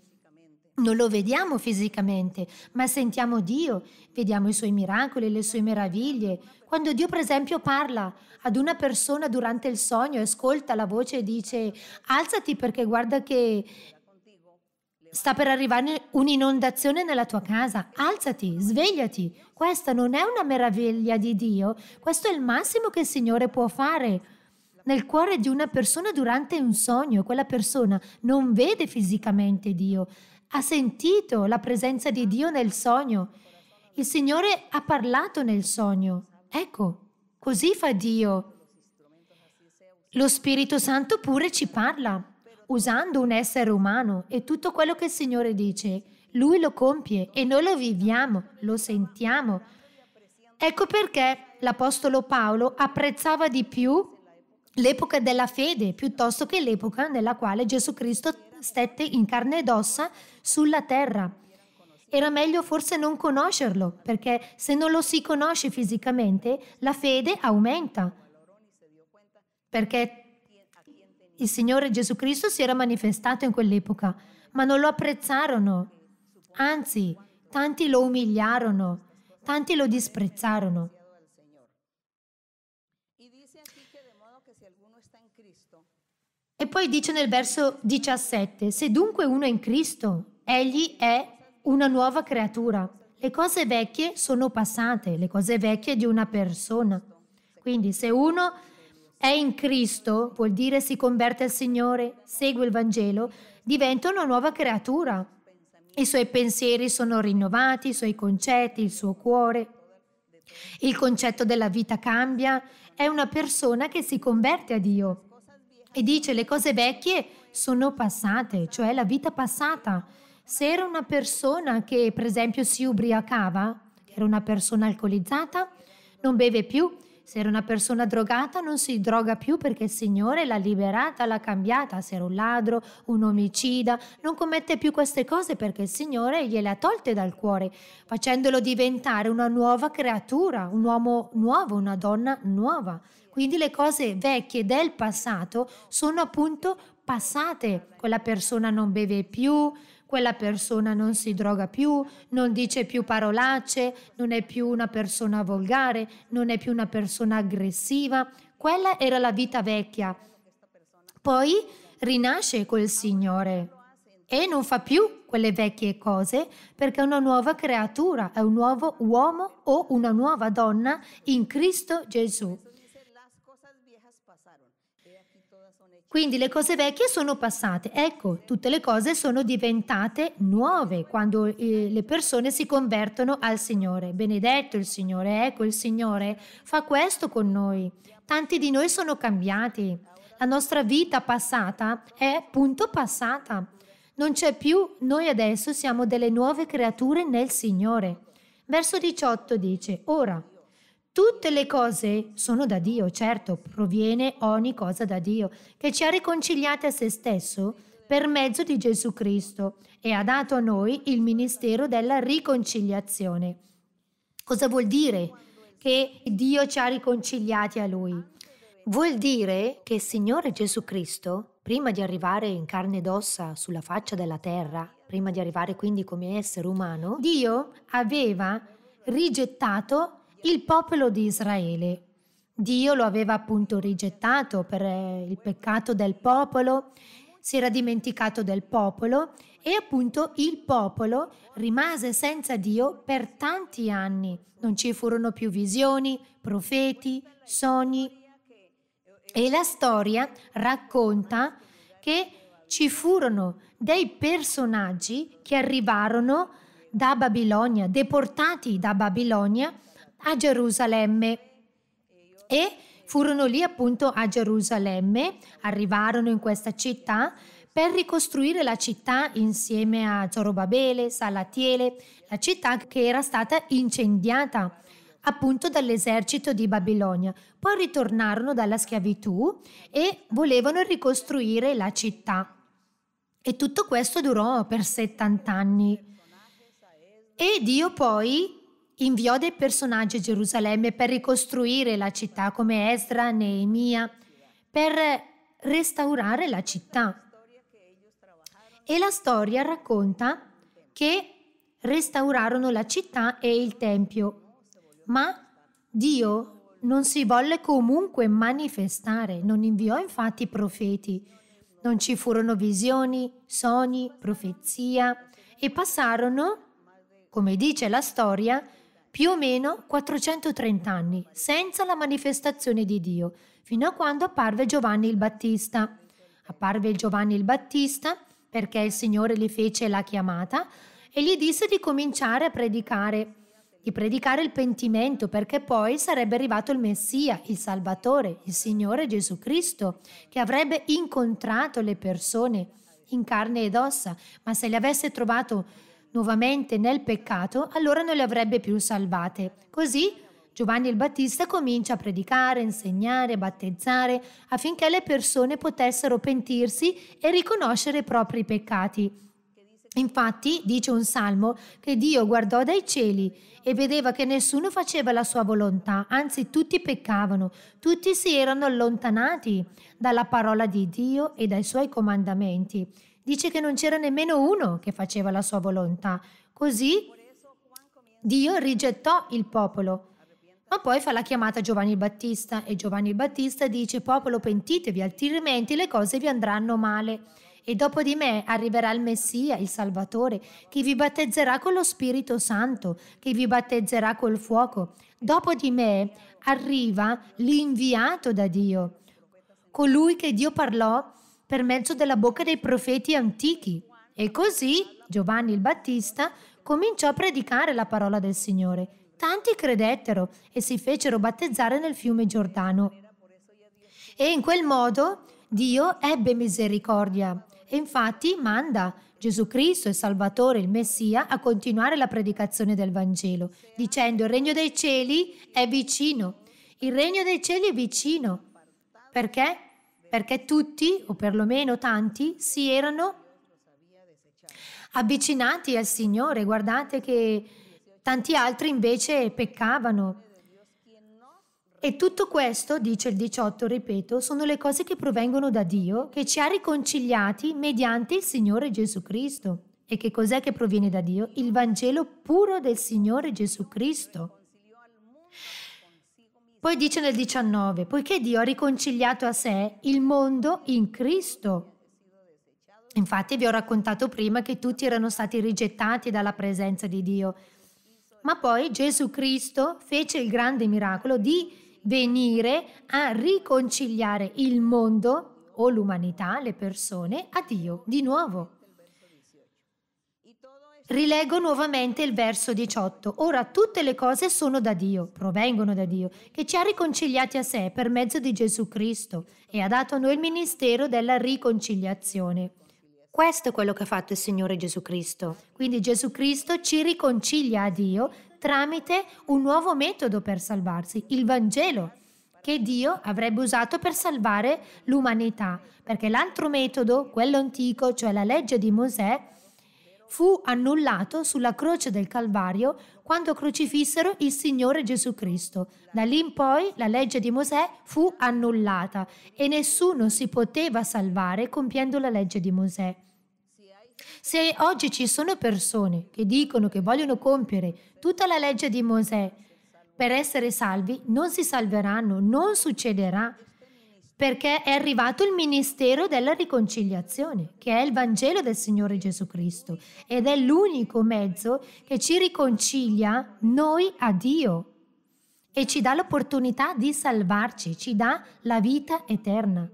S1: Non lo vediamo fisicamente, ma sentiamo Dio, vediamo i suoi miracoli, le sue meraviglie. Quando Dio, per esempio, parla ad una persona durante il sogno, ascolta la voce e dice alzati perché guarda che Sta per arrivare un'inondazione nella tua casa. Alzati, svegliati. Questa non è una meraviglia di Dio. Questo è il massimo che il Signore può fare nel cuore di una persona durante un sogno. Quella persona non vede fisicamente Dio, ha sentito la presenza di Dio nel sogno. Il Signore ha parlato nel sogno. Ecco, così fa Dio. Lo Spirito Santo pure ci parla, usando un essere umano e tutto quello che il Signore dice. Lui lo compie e noi lo viviamo, lo sentiamo. Ecco perché l'Apostolo Paolo apprezzava di più l'epoca della fede piuttosto che l'epoca nella quale Gesù Cristo stette in carne ed ossa sulla terra. Era meglio forse non conoscerlo, perché se non lo si conosce fisicamente, la fede aumenta, perché il Signore Gesù Cristo si era manifestato in quell'epoca, ma non lo apprezzarono. Anzi, tanti lo umiliarono, tanti lo disprezzarono. E poi dice nel verso 17, se dunque uno è in Cristo, egli è una nuova creatura. Le cose vecchie sono passate, le cose vecchie di una persona. Quindi se uno è in Cristo, vuol dire si converte al Signore, segue il Vangelo, diventa una nuova creatura. I suoi pensieri sono rinnovati, i suoi concetti, il suo cuore. Il concetto della vita cambia, è una persona che si converte a Dio. E dice le cose vecchie sono passate, cioè la vita passata. Se era una persona che per esempio si ubriacava, era una persona alcolizzata, non beve più, se era una persona drogata non si droga più perché il Signore l'ha liberata, l'ha cambiata, se era un ladro, un omicida, non commette più queste cose perché il Signore gliele ha tolte dal cuore, facendolo diventare una nuova creatura, un uomo nuovo, una donna nuova. Quindi le cose vecchie del passato sono appunto passate. Quella persona non beve più, quella persona non si droga più, non dice più parolacce, non è più una persona volgare, non è più una persona aggressiva. Quella era la vita vecchia. Poi rinasce col Signore e non fa più quelle vecchie cose perché è una nuova creatura, è un nuovo uomo o una nuova donna in Cristo Gesù. Quindi le cose vecchie sono passate, ecco, tutte le cose sono diventate nuove quando eh, le persone si convertono al Signore. Benedetto il Signore, ecco il Signore fa questo con noi. Tanti di noi sono cambiati, la nostra vita passata è punto passata, non c'è più, noi adesso siamo delle nuove creature nel Signore. Verso 18 dice, ora Tutte le cose sono da Dio, certo, proviene ogni cosa da Dio, che ci ha riconciliati a se stesso per mezzo di Gesù Cristo e ha dato a noi il ministero della riconciliazione. Cosa vuol dire? Che Dio ci ha riconciliati a Lui. Vuol dire che il Signore Gesù Cristo, prima di arrivare in carne ed ossa sulla faccia della terra, prima di arrivare quindi come essere umano, Dio aveva rigettato il popolo di Israele. Dio lo aveva appunto rigettato per eh, il peccato del popolo, si era dimenticato del popolo e appunto il popolo rimase senza Dio per tanti anni. Non ci furono più visioni, profeti, sogni. E la storia racconta che ci furono dei personaggi che arrivarono da Babilonia, deportati da Babilonia, a Gerusalemme e furono lì appunto a Gerusalemme, arrivarono in questa città per ricostruire la città insieme a Zorobabele, Salatiele, la città che era stata incendiata appunto dall'esercito di Babilonia. Poi ritornarono dalla schiavitù e volevano ricostruire la città. E tutto questo durò per 70 anni. E Dio poi Inviò dei personaggi a Gerusalemme per ricostruire la città come Esra, Neemia, per restaurare la città. E la storia racconta che restaurarono la città e il tempio, ma Dio non si volle comunque manifestare, non inviò infatti profeti, non ci furono visioni, sogni, profezia e passarono, come dice la storia, più o meno 430 anni, senza la manifestazione di Dio, fino a quando apparve Giovanni il Battista. Apparve Giovanni il Battista perché il Signore gli fece la chiamata e gli disse di cominciare a predicare, di predicare il pentimento perché poi sarebbe arrivato il Messia, il Salvatore, il Signore Gesù Cristo, che avrebbe incontrato le persone in carne ed ossa, ma se le avesse trovato nuovamente nel peccato, allora non le avrebbe più salvate. Così Giovanni il Battista comincia a predicare, insegnare, battezzare, affinché le persone potessero pentirsi e riconoscere i propri peccati. Infatti, dice un salmo, che Dio guardò dai cieli e vedeva che nessuno faceva la sua volontà, anzi tutti peccavano, tutti si erano allontanati dalla parola di Dio e dai suoi comandamenti dice che non c'era nemmeno uno che faceva la sua volontà. Così Dio rigettò il popolo. Ma poi fa la chiamata Giovanni Battista e Giovanni Battista dice popolo pentitevi altrimenti le cose vi andranno male e dopo di me arriverà il Messia, il Salvatore, che vi battezzerà con lo Spirito Santo, che vi battezzerà col fuoco. Dopo di me arriva l'inviato da Dio, colui che Dio parlò per mezzo della bocca dei profeti antichi. E così Giovanni il Battista cominciò a predicare la parola del Signore. Tanti credettero e si fecero battezzare nel fiume Giordano. E in quel modo Dio ebbe misericordia e infatti manda Gesù Cristo il Salvatore, il Messia, a continuare la predicazione del Vangelo, dicendo il regno dei cieli è vicino, il regno dei cieli è vicino. Perché? perché tutti, o perlomeno tanti, si erano avvicinati al Signore. Guardate che tanti altri invece peccavano. E tutto questo, dice il 18, ripeto, sono le cose che provengono da Dio, che ci ha riconciliati mediante il Signore Gesù Cristo. E che cos'è che proviene da Dio? Il Vangelo puro del Signore Gesù Cristo. Poi dice nel 19, poiché Dio ha riconciliato a sé il mondo in Cristo. Infatti vi ho raccontato prima che tutti erano stati rigettati dalla presenza di Dio. Ma poi Gesù Cristo fece il grande miracolo di venire a riconciliare il mondo o l'umanità, le persone, a Dio di nuovo. Rilego nuovamente il verso 18. Ora tutte le cose sono da Dio, provengono da Dio, che ci ha riconciliati a sé per mezzo di Gesù Cristo e ha dato a noi il ministero della riconciliazione. Questo è quello che ha fatto il Signore Gesù Cristo. Quindi Gesù Cristo ci riconcilia a Dio tramite un nuovo metodo per salvarsi, il Vangelo, che Dio avrebbe usato per salvare l'umanità, perché l'altro metodo, quello antico, cioè la legge di Mosè, fu annullato sulla croce del Calvario quando crocifissero il Signore Gesù Cristo. Da lì in poi la legge di Mosè fu annullata e nessuno si poteva salvare compiendo la legge di Mosè. Se oggi ci sono persone che dicono che vogliono compiere tutta la legge di Mosè per essere salvi, non si salveranno, non succederà perché è arrivato il ministero della riconciliazione, che è il Vangelo del Signore Gesù Cristo ed è l'unico mezzo che ci riconcilia noi a Dio e ci dà l'opportunità di salvarci, ci dà la vita eterna.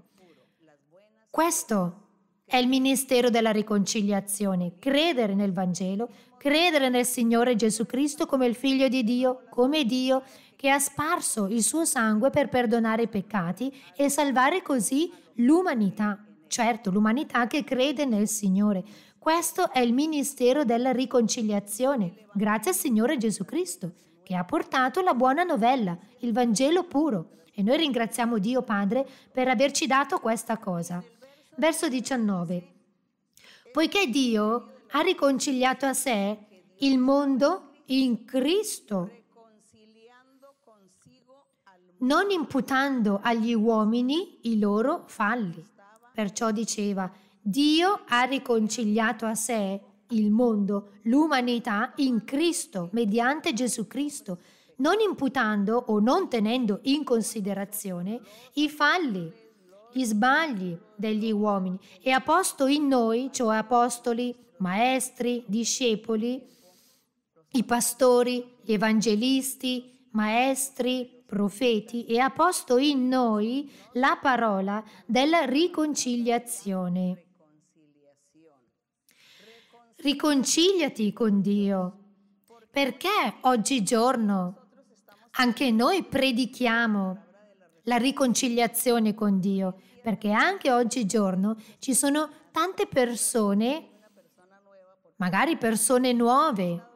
S1: Questo è il ministero della riconciliazione, credere nel Vangelo, credere nel Signore Gesù Cristo come il Figlio di Dio, come Dio che ha sparso il suo sangue per perdonare i peccati e salvare così l'umanità. Certo, l'umanità che crede nel Signore. Questo è il ministero della riconciliazione, grazie al Signore Gesù Cristo, che ha portato la buona novella, il Vangelo puro. E noi ringraziamo Dio Padre per averci dato questa cosa. Verso 19. Poiché Dio ha riconciliato a sé il mondo in Cristo non imputando agli uomini i loro falli. Perciò diceva, Dio ha riconciliato a sé il mondo, l'umanità in Cristo, mediante Gesù Cristo, non imputando o non tenendo in considerazione i falli, gli sbagli degli uomini e ha posto in noi, cioè apostoli, maestri, discepoli, i pastori, gli evangelisti, maestri, profeti e ha posto in noi la parola della riconciliazione. Riconciliati con Dio. Perché oggigiorno anche noi predichiamo la riconciliazione con Dio? Perché anche oggigiorno ci sono tante persone, magari persone nuove,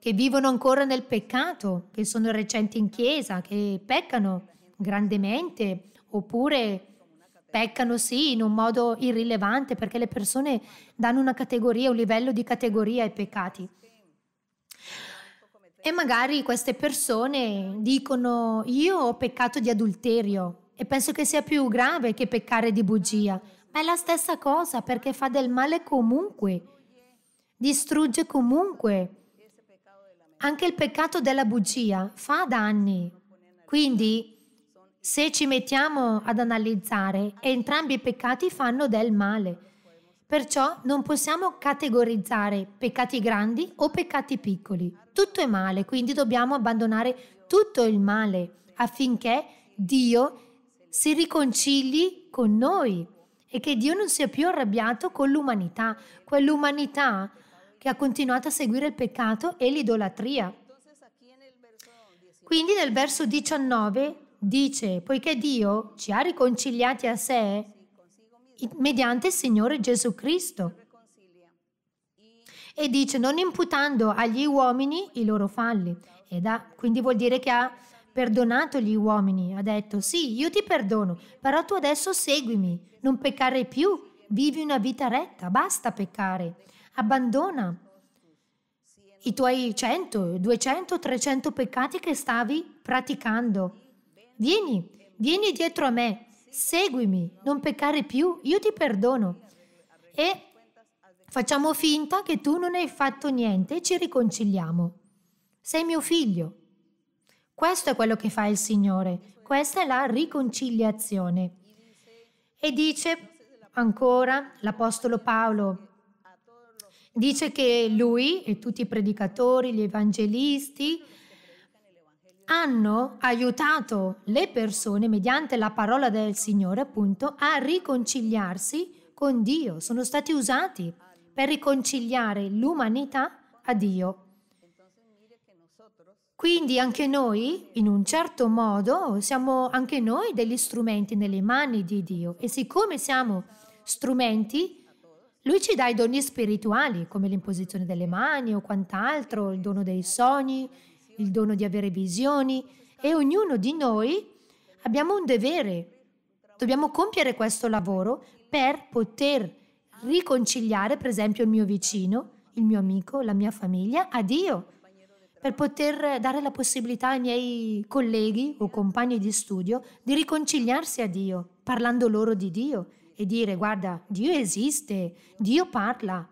S1: che vivono ancora nel peccato, che sono recenti in chiesa, che peccano grandemente, oppure peccano sì in un modo irrilevante perché le persone danno una categoria, un livello di categoria ai peccati. E magari queste persone dicono io ho peccato di adulterio e penso che sia più grave che peccare di bugia, ma è la stessa cosa perché fa del male comunque, distrugge comunque anche il peccato della bugia fa danni. Quindi, se ci mettiamo ad analizzare, entrambi i peccati fanno del male. Perciò non possiamo categorizzare peccati grandi o peccati piccoli. Tutto è male, quindi dobbiamo abbandonare tutto il male affinché Dio si riconcili con noi e che Dio non sia più arrabbiato con l'umanità. Quell'umanità che ha continuato a seguire il peccato e l'idolatria. Quindi nel verso 19 dice, poiché Dio ci ha riconciliati a sé mediante il Signore Gesù Cristo. E dice, non imputando agli uomini i loro falli. Ha, quindi vuol dire che ha perdonato gli uomini, ha detto sì, io ti perdono, però tu adesso seguimi, non peccare più, vivi una vita retta, basta peccare abbandona i tuoi 100, 200, 300 peccati che stavi praticando. Vieni, vieni dietro a me, seguimi, non peccare più, io ti perdono. E facciamo finta che tu non hai fatto niente e ci riconciliamo. Sei mio figlio. Questo è quello che fa il Signore, questa è la riconciliazione. E dice ancora l'Apostolo Paolo, Dice che lui e tutti i predicatori, gli evangelisti hanno aiutato le persone mediante la parola del Signore appunto a riconciliarsi con Dio. Sono stati usati per riconciliare l'umanità a Dio. Quindi anche noi, in un certo modo, siamo anche noi degli strumenti nelle mani di Dio e siccome siamo strumenti, lui ci dà i doni spirituali, come l'imposizione delle mani o quant'altro, il dono dei sogni, il dono di avere visioni e ognuno di noi abbiamo un dovere. Dobbiamo compiere questo lavoro per poter riconciliare, per esempio, il mio vicino, il mio amico, la mia famiglia a Dio, per poter dare la possibilità ai miei colleghi o compagni di studio di riconciliarsi a Dio, parlando loro di Dio e dire guarda, Dio esiste, Dio parla.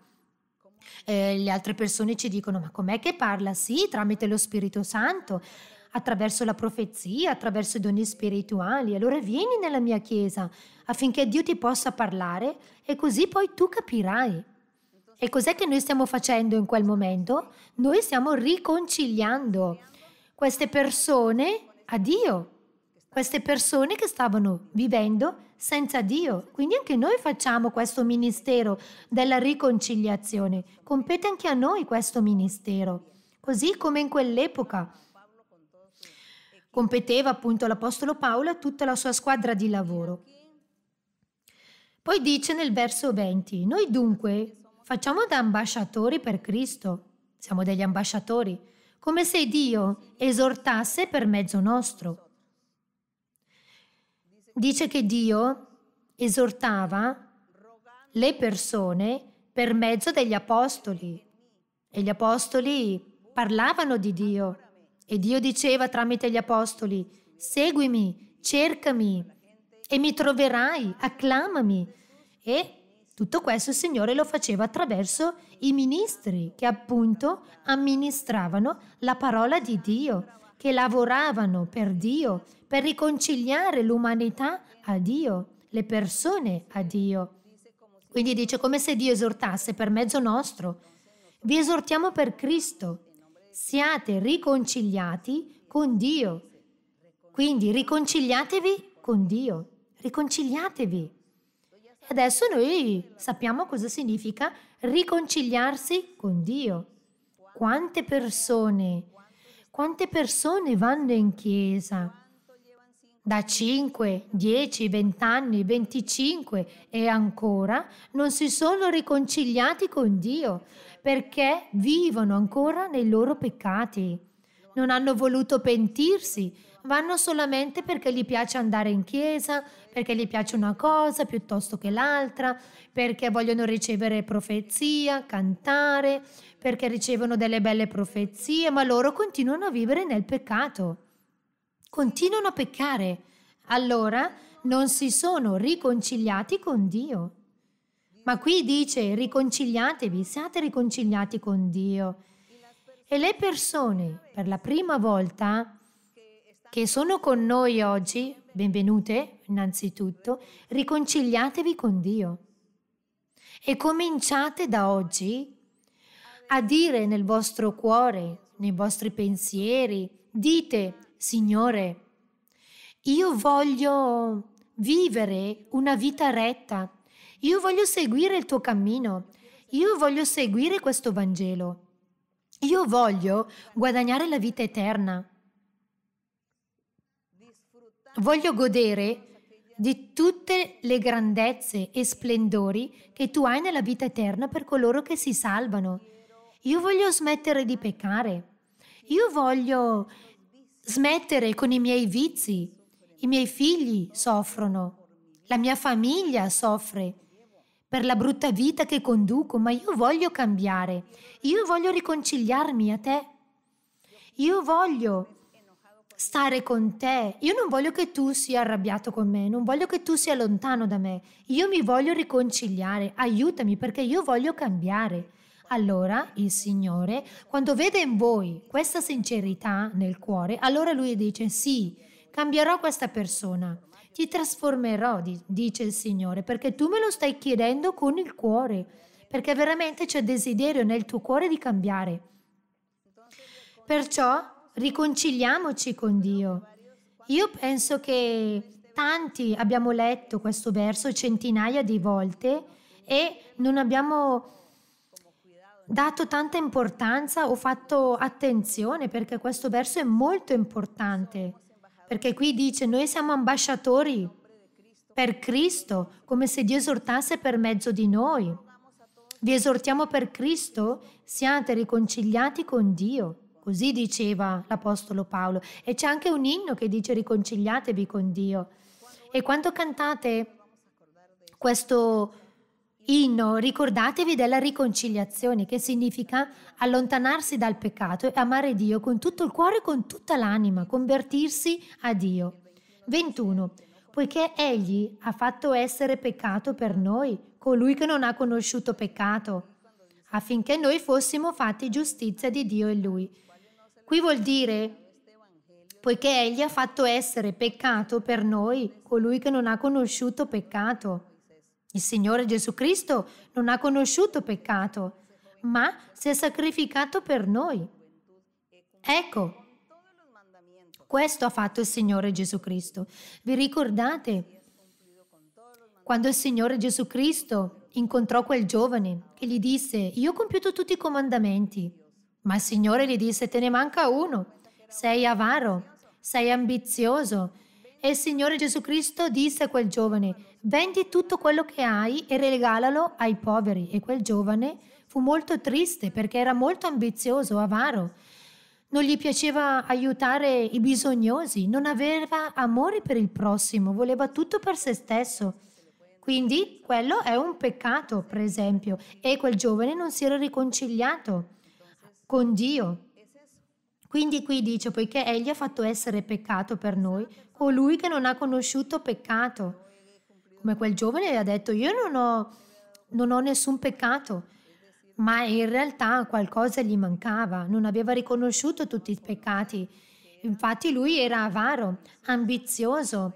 S1: E eh, le altre persone ci dicono ma com'è che parla? Sì, tramite lo Spirito Santo, attraverso la profezia, attraverso i doni spirituali. Allora vieni nella mia chiesa affinché Dio ti possa parlare e così poi tu capirai. E cos'è che noi stiamo facendo in quel momento? Noi stiamo riconciliando queste persone a Dio, queste persone che stavano vivendo senza Dio. Quindi anche noi facciamo questo ministero della riconciliazione. Compete anche a noi questo ministero, così come in quell'epoca. Competeva appunto l'Apostolo Paolo e tutta la sua squadra di lavoro. Poi dice nel verso 20, noi dunque facciamo da ambasciatori per Cristo, siamo degli ambasciatori, come se Dio esortasse per mezzo nostro dice che Dio esortava le persone per mezzo degli apostoli e gli apostoli parlavano di Dio e Dio diceva tramite gli apostoli seguimi, cercami e mi troverai, acclamami e tutto questo il Signore lo faceva attraverso i ministri che appunto amministravano la parola di Dio, che lavoravano per Dio, per riconciliare l'umanità a Dio, le persone a Dio. Quindi dice come se Dio esortasse per mezzo nostro. Vi esortiamo per Cristo. Siate riconciliati con Dio. Quindi riconciliatevi con Dio. Riconciliatevi. Adesso noi sappiamo cosa significa riconciliarsi con Dio. Quante persone, quante persone vanno in chiesa da 5, 10, 20 anni, 25 e ancora non si sono riconciliati con Dio perché vivono ancora nei loro peccati. Non hanno voluto pentirsi, vanno solamente perché gli piace andare in chiesa, perché gli piace una cosa piuttosto che l'altra, perché vogliono ricevere profezia, cantare, perché ricevono delle belle profezie, ma loro continuano a vivere nel peccato continuano a peccare, allora non si sono riconciliati con Dio. Ma qui dice riconciliatevi, siate riconciliati con Dio. E le persone, per la prima volta, che sono con noi oggi, benvenute innanzitutto, riconciliatevi con Dio. E cominciate da oggi a dire nel vostro cuore, nei vostri pensieri, dite Signore, io voglio vivere una vita retta, io voglio seguire il tuo cammino, io voglio seguire questo Vangelo, io voglio guadagnare la vita eterna, voglio godere di tutte le grandezze e splendori che tu hai nella vita eterna per coloro che si salvano. Io voglio smettere di peccare. Io voglio smettere con i miei vizi. I miei figli soffrono, la mia famiglia soffre per la brutta vita che conduco, ma io voglio cambiare, io voglio riconciliarmi a te, io voglio stare con te, io non voglio che tu sia arrabbiato con me, non voglio che tu sia lontano da me, io mi voglio riconciliare, aiutami perché io voglio cambiare. Allora il Signore, quando vede in voi questa sincerità nel cuore, allora lui dice sì, cambierò questa persona, ti trasformerò, dice il Signore, perché tu me lo stai chiedendo con il cuore, perché veramente c'è desiderio nel tuo cuore di cambiare. Perciò riconciliamoci con Dio. Io penso che tanti abbiamo letto questo verso centinaia di volte e non abbiamo dato tanta importanza, ho fatto attenzione perché questo verso è molto importante, perché qui dice noi siamo ambasciatori per Cristo, come se Dio esortasse per mezzo di noi. Vi esortiamo per Cristo, siate riconciliati con Dio. Così diceva l'Apostolo Paolo. E c'è anche un inno che dice riconciliatevi con Dio. E quando cantate questo Inno, ricordatevi della riconciliazione, che significa allontanarsi dal peccato e amare Dio con tutto il cuore e con tutta l'anima, convertirsi a Dio. 21. Poiché Egli ha fatto essere peccato per noi, colui che non ha conosciuto peccato, affinché noi fossimo fatti giustizia di Dio in Lui. Qui vuol dire, poiché Egli ha fatto essere peccato per noi, colui che non ha conosciuto peccato. Il Signore Gesù Cristo non ha conosciuto peccato, ma si è sacrificato per noi. Ecco, questo ha fatto il Signore Gesù Cristo. Vi ricordate quando il Signore Gesù Cristo incontrò quel giovane che gli disse, io ho compiuto tutti i comandamenti, ma il Signore gli disse, te ne manca uno, sei avaro, sei ambizioso. E il Signore Gesù Cristo disse a quel giovane, Vendi tutto quello che hai e regalalo ai poveri. E quel giovane fu molto triste perché era molto ambizioso, avaro. Non gli piaceva aiutare i bisognosi, non aveva amore per il prossimo, voleva tutto per se stesso. Quindi quello è un peccato, per esempio, e quel giovane non si era riconciliato con Dio. Quindi qui dice, poiché egli ha fatto essere peccato per noi, colui che non ha conosciuto peccato come quel giovane ha detto io non ho, non ho nessun peccato, ma in realtà qualcosa gli mancava, non aveva riconosciuto tutti i peccati. Infatti lui era avaro, ambizioso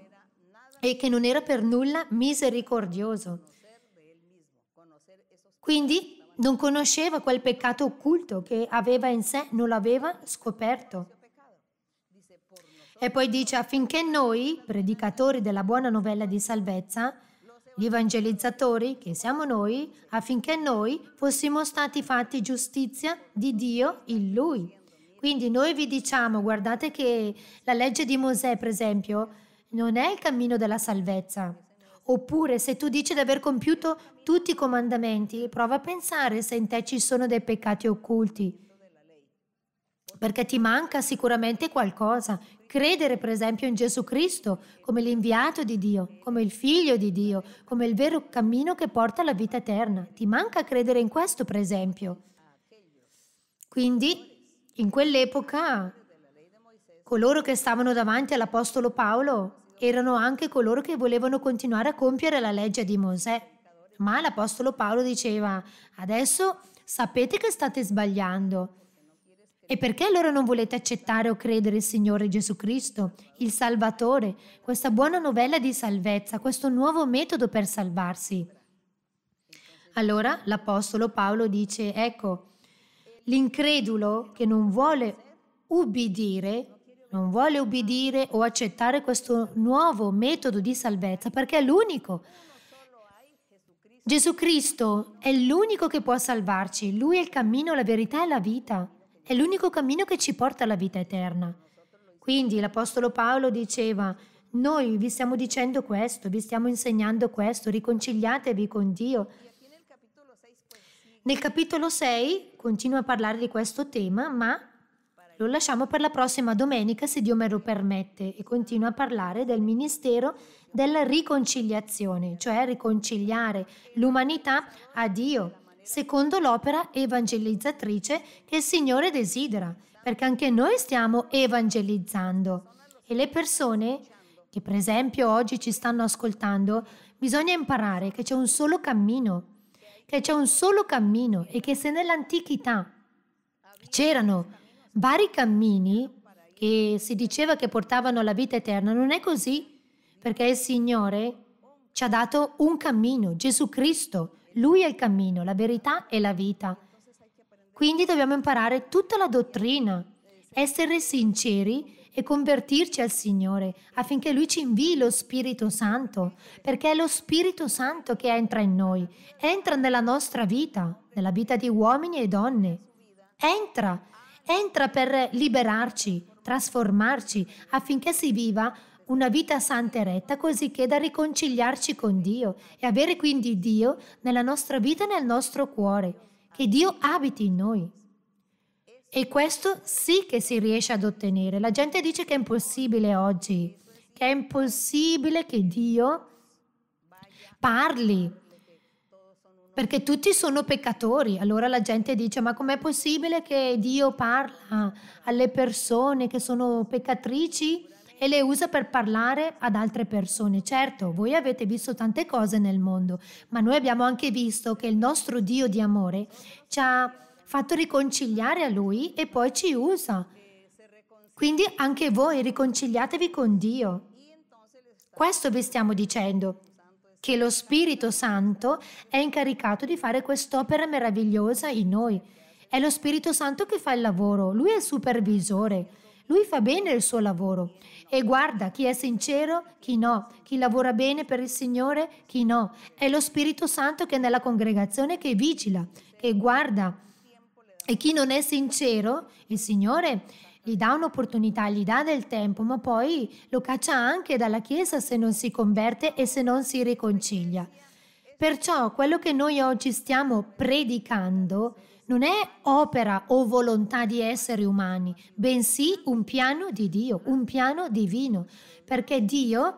S1: e che non era per nulla misericordioso. Quindi non conosceva quel peccato occulto che aveva in sé, non l'aveva scoperto. E poi dice affinché noi, predicatori della buona novella di salvezza, gli evangelizzatori che siamo noi, affinché noi fossimo stati fatti giustizia di Dio in Lui. Quindi noi vi diciamo, guardate che la legge di Mosè, per esempio, non è il cammino della salvezza. Oppure se tu dici di aver compiuto tutti i comandamenti, prova a pensare se in te ci sono dei peccati occulti perché ti manca sicuramente qualcosa. Credere, per esempio, in Gesù Cristo come l'inviato di Dio, come il figlio di Dio, come il vero cammino che porta alla vita eterna. Ti manca credere in questo, per esempio. Quindi, in quell'epoca, coloro che stavano davanti all'Apostolo Paolo erano anche coloro che volevano continuare a compiere la legge di Mosè. Ma l'Apostolo Paolo diceva, adesso sapete che state sbagliando e perché allora non volete accettare o credere il Signore Gesù Cristo, il Salvatore, questa buona novella di salvezza, questo nuovo metodo per salvarsi? Allora l'Apostolo Paolo dice, ecco, l'incredulo che non vuole ubbidire, non vuole ubbidire o accettare questo nuovo metodo di salvezza perché è l'unico. Gesù Cristo è l'unico che può salvarci, Lui è il cammino, la verità e la vita è l'unico cammino che ci porta alla vita eterna. Quindi l'Apostolo Paolo diceva, noi vi stiamo dicendo questo, vi stiamo insegnando questo, riconciliatevi con Dio. Nel capitolo 6 continua a parlare di questo tema, ma lo lasciamo per la prossima domenica se Dio me lo permette e continua a parlare del ministero della riconciliazione, cioè riconciliare l'umanità a Dio secondo l'opera evangelizzatrice che il Signore desidera, perché anche noi stiamo evangelizzando. E le persone che per esempio oggi ci stanno ascoltando, bisogna imparare che c'è un solo cammino, che c'è un solo cammino e che se nell'antichità c'erano vari cammini che si diceva che portavano alla vita eterna, non è così, perché il Signore ci ha dato un cammino, Gesù Cristo, lui è il cammino, la verità e la vita. Quindi dobbiamo imparare tutta la dottrina, essere sinceri e convertirci al Signore affinché Lui ci invii lo Spirito Santo, perché è lo Spirito Santo che entra in noi, entra nella nostra vita, nella vita di uomini e donne. Entra, entra per liberarci, trasformarci affinché si viva una vita santa e retta così che da riconciliarci con Dio e avere quindi Dio nella nostra vita e nel nostro cuore, che Dio abiti in noi. E questo sì che si riesce ad ottenere. La gente dice che è impossibile oggi, che è impossibile che Dio parli, perché tutti sono peccatori. Allora la gente dice, ma com'è possibile che Dio parla alle persone che sono peccatrici? e le usa per parlare ad altre persone. Certo, voi avete visto tante cose nel mondo, ma noi abbiamo anche visto che il nostro Dio di amore ci ha fatto riconciliare a Lui e poi ci usa. Quindi anche voi riconciliatevi con Dio. Questo vi stiamo dicendo, che lo Spirito Santo è incaricato di fare quest'opera meravigliosa in noi. È lo Spirito Santo che fa il lavoro, lui è il supervisore, lui fa bene il suo lavoro e guarda chi è sincero, chi no, chi lavora bene per il Signore, chi no. È lo Spirito Santo che è nella congregazione che vigila, che guarda. E chi non è sincero, il Signore gli dà un'opportunità, gli dà del tempo, ma poi lo caccia anche dalla Chiesa se non si converte e se non si riconcilia. Perciò quello che noi oggi stiamo predicando non è opera o volontà di esseri umani, bensì un piano di Dio, un piano divino, perché Dio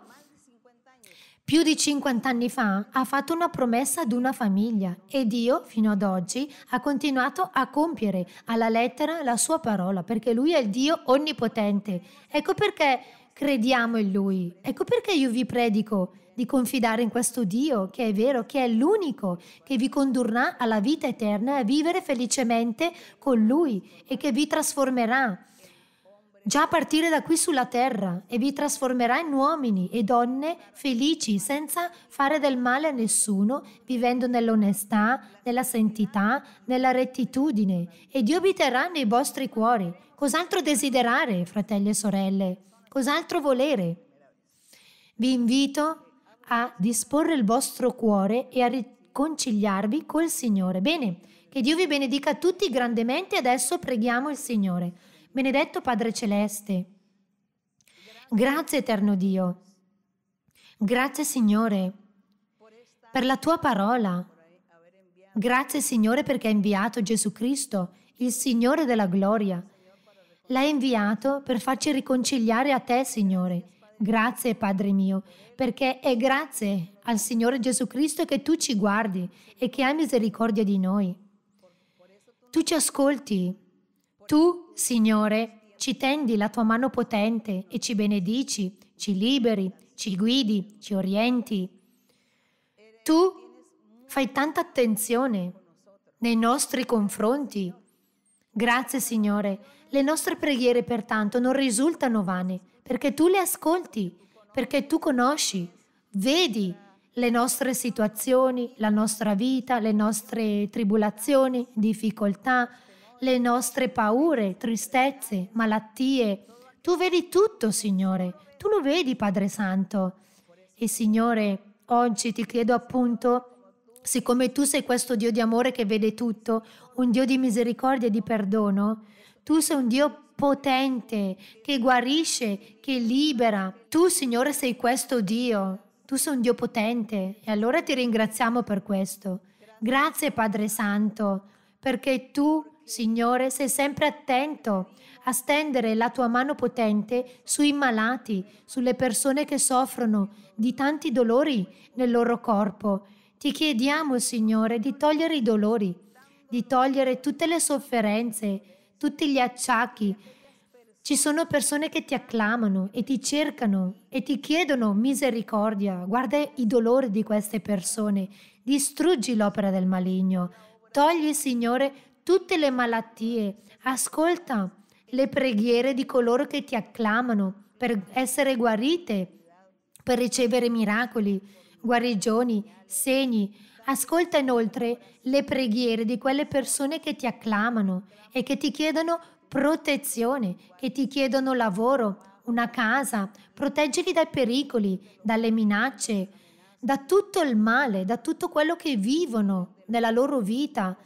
S1: più di 50 anni fa ha fatto una promessa ad una famiglia e Dio fino ad oggi ha continuato a compiere alla lettera la sua parola perché lui è il Dio onnipotente. Ecco perché crediamo in lui, ecco perché io vi predico di confidare in questo Dio, che è vero, che è l'unico, che vi condurrà alla vita eterna e a vivere felicemente con Lui e che vi trasformerà già a partire da qui sulla terra e vi trasformerà in uomini e donne felici senza fare del male a nessuno, vivendo nell'onestà, nella santità, nella rettitudine e Dio abiterà nei vostri cuori. Cos'altro desiderare, fratelli e sorelle? Cos'altro volere? Vi invito a disporre il vostro cuore e a riconciliarvi col Signore. Bene, che Dio vi benedica tutti grandemente. Adesso preghiamo il Signore. Benedetto Padre Celeste. Grazie Eterno Dio. Grazie Signore per la tua parola. Grazie Signore perché hai inviato Gesù Cristo, il Signore della gloria. L'hai inviato per farci riconciliare a te, Signore. Grazie Padre mio, perché è grazie al Signore Gesù Cristo che tu ci guardi e che hai misericordia di noi. Tu ci ascolti. Tu, Signore, ci tendi la tua mano potente e ci benedici, ci liberi, ci guidi, ci orienti. Tu fai tanta attenzione nei nostri confronti. Grazie Signore, le nostre preghiere pertanto non risultano vane, perché tu le ascolti, perché tu conosci, vedi le nostre situazioni, la nostra vita, le nostre tribolazioni, difficoltà, le nostre paure, tristezze, malattie. Tu vedi tutto, Signore. Tu lo vedi, Padre Santo. E Signore, oggi ti chiedo appunto, siccome tu sei questo Dio di amore che vede tutto, un Dio di misericordia e di perdono, tu sei un Dio potente, che guarisce, che libera. Tu, Signore, sei questo Dio. Tu sei un Dio potente e allora ti ringraziamo per questo. Grazie, Padre Santo, perché tu, Signore, sei sempre attento a stendere la tua mano potente sui malati, sulle persone che soffrono di tanti dolori nel loro corpo. Ti chiediamo, Signore, di togliere i dolori, di togliere tutte le sofferenze, tutti gli acciacchi. Ci sono persone che ti acclamano e ti cercano e ti chiedono misericordia. Guarda i dolori di queste persone. Distruggi l'opera del maligno. Togli, Signore, tutte le malattie. Ascolta le preghiere di coloro che ti acclamano per essere guarite, per ricevere miracoli, guarigioni, segni Ascolta inoltre le preghiere di quelle persone che ti acclamano e che ti chiedono protezione, che ti chiedono lavoro, una casa, proteggili dai pericoli, dalle minacce, da tutto il male, da tutto quello che vivono nella loro vita,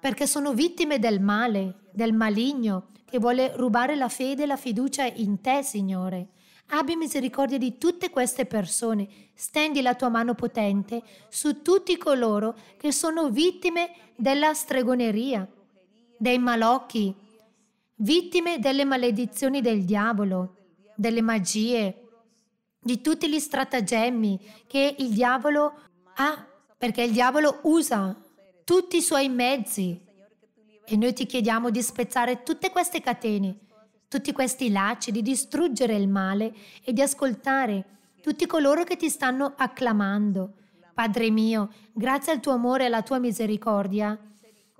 S1: perché sono vittime del male, del maligno che vuole rubare la fede e la fiducia in te, Signore. Abbi misericordia di tutte queste persone, stendi la tua mano potente su tutti coloro che sono vittime della stregoneria, dei malocchi, vittime delle maledizioni del diavolo, delle magie, di tutti gli stratagemmi che il diavolo ha, perché il diavolo usa tutti i suoi mezzi. E noi ti chiediamo di spezzare tutte queste catene tutti questi lacci, di distruggere il male e di ascoltare tutti coloro che ti stanno acclamando. Padre mio, grazie al tuo amore e alla tua misericordia,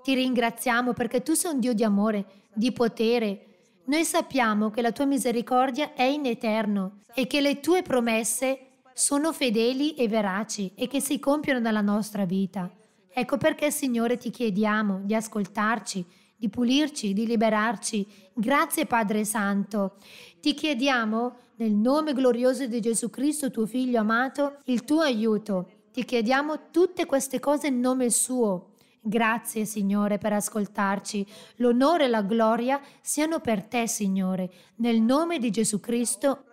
S1: ti ringraziamo perché tu sei un Dio di amore, di potere. Noi sappiamo che la tua misericordia è in eterno e che le tue promesse sono fedeli e veraci e che si compiono nella nostra vita. Ecco perché, Signore, ti chiediamo di ascoltarci, di pulirci, di liberarci. Grazie Padre Santo. Ti chiediamo, nel nome glorioso di Gesù Cristo, tuo Figlio amato, il tuo aiuto. Ti chiediamo tutte queste cose in nome suo. Grazie Signore per ascoltarci. L'onore e la gloria siano per te, Signore, nel nome di Gesù Cristo,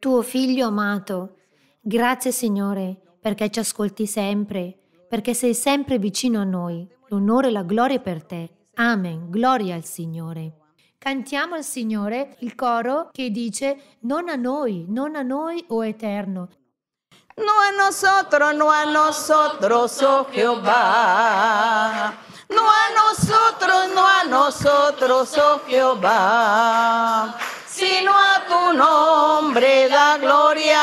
S1: tuo Figlio amato. Grazie Signore perché ci ascolti sempre, perché sei sempre vicino a noi. L'onore e la gloria per te Amen, gloria al Signore. Cantiamo al Signore il coro che dice non a noi, non a noi, o oh Eterno.
S2: No a nosotros, no a nosotros, oh Jehová.
S1: No a nosotros, no a nosotros, oh Jehová.
S2: Sino a tu nombre da gloria,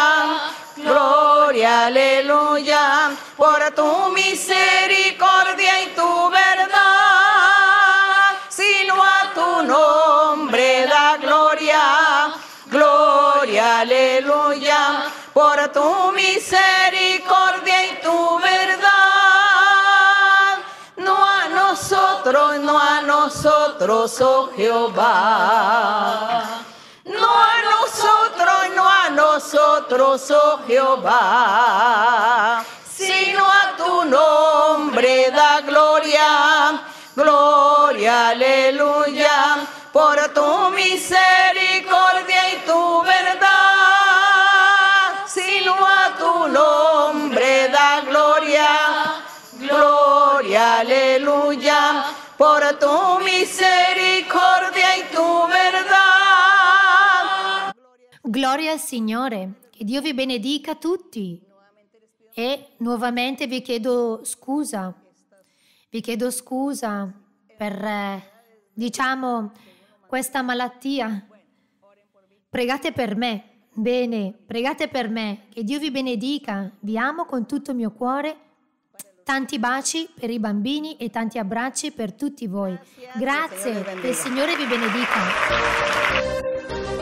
S2: gloria, aleluya, por tu misericordia y tu verdad nombre da gloria, gloria, aleluya, por tu misericordia y tu verdad. No a nosotros, no a nosotros, oh Jehová. No a nosotros, no a nosotros, oh Jehová, sino a tu nombre da gloria, gloria, aleluya por tu misericordia y tu verdad. Sino a tu nombre da gloria, gloria,
S1: aleluya, por tu misericordia y tu verdad. Gloria al Signore, che Dio vi benedica tutti. E nuovamente vi chiedo scusa, vi chiedo scusa per, eh, diciamo, questa malattia. Pregate per me. Bene, pregate per me. Che Dio vi benedica. Vi amo con tutto il mio cuore. Tanti baci per i bambini e tanti abbracci per tutti voi. Grazie, che il Signore vi
S2: benedica.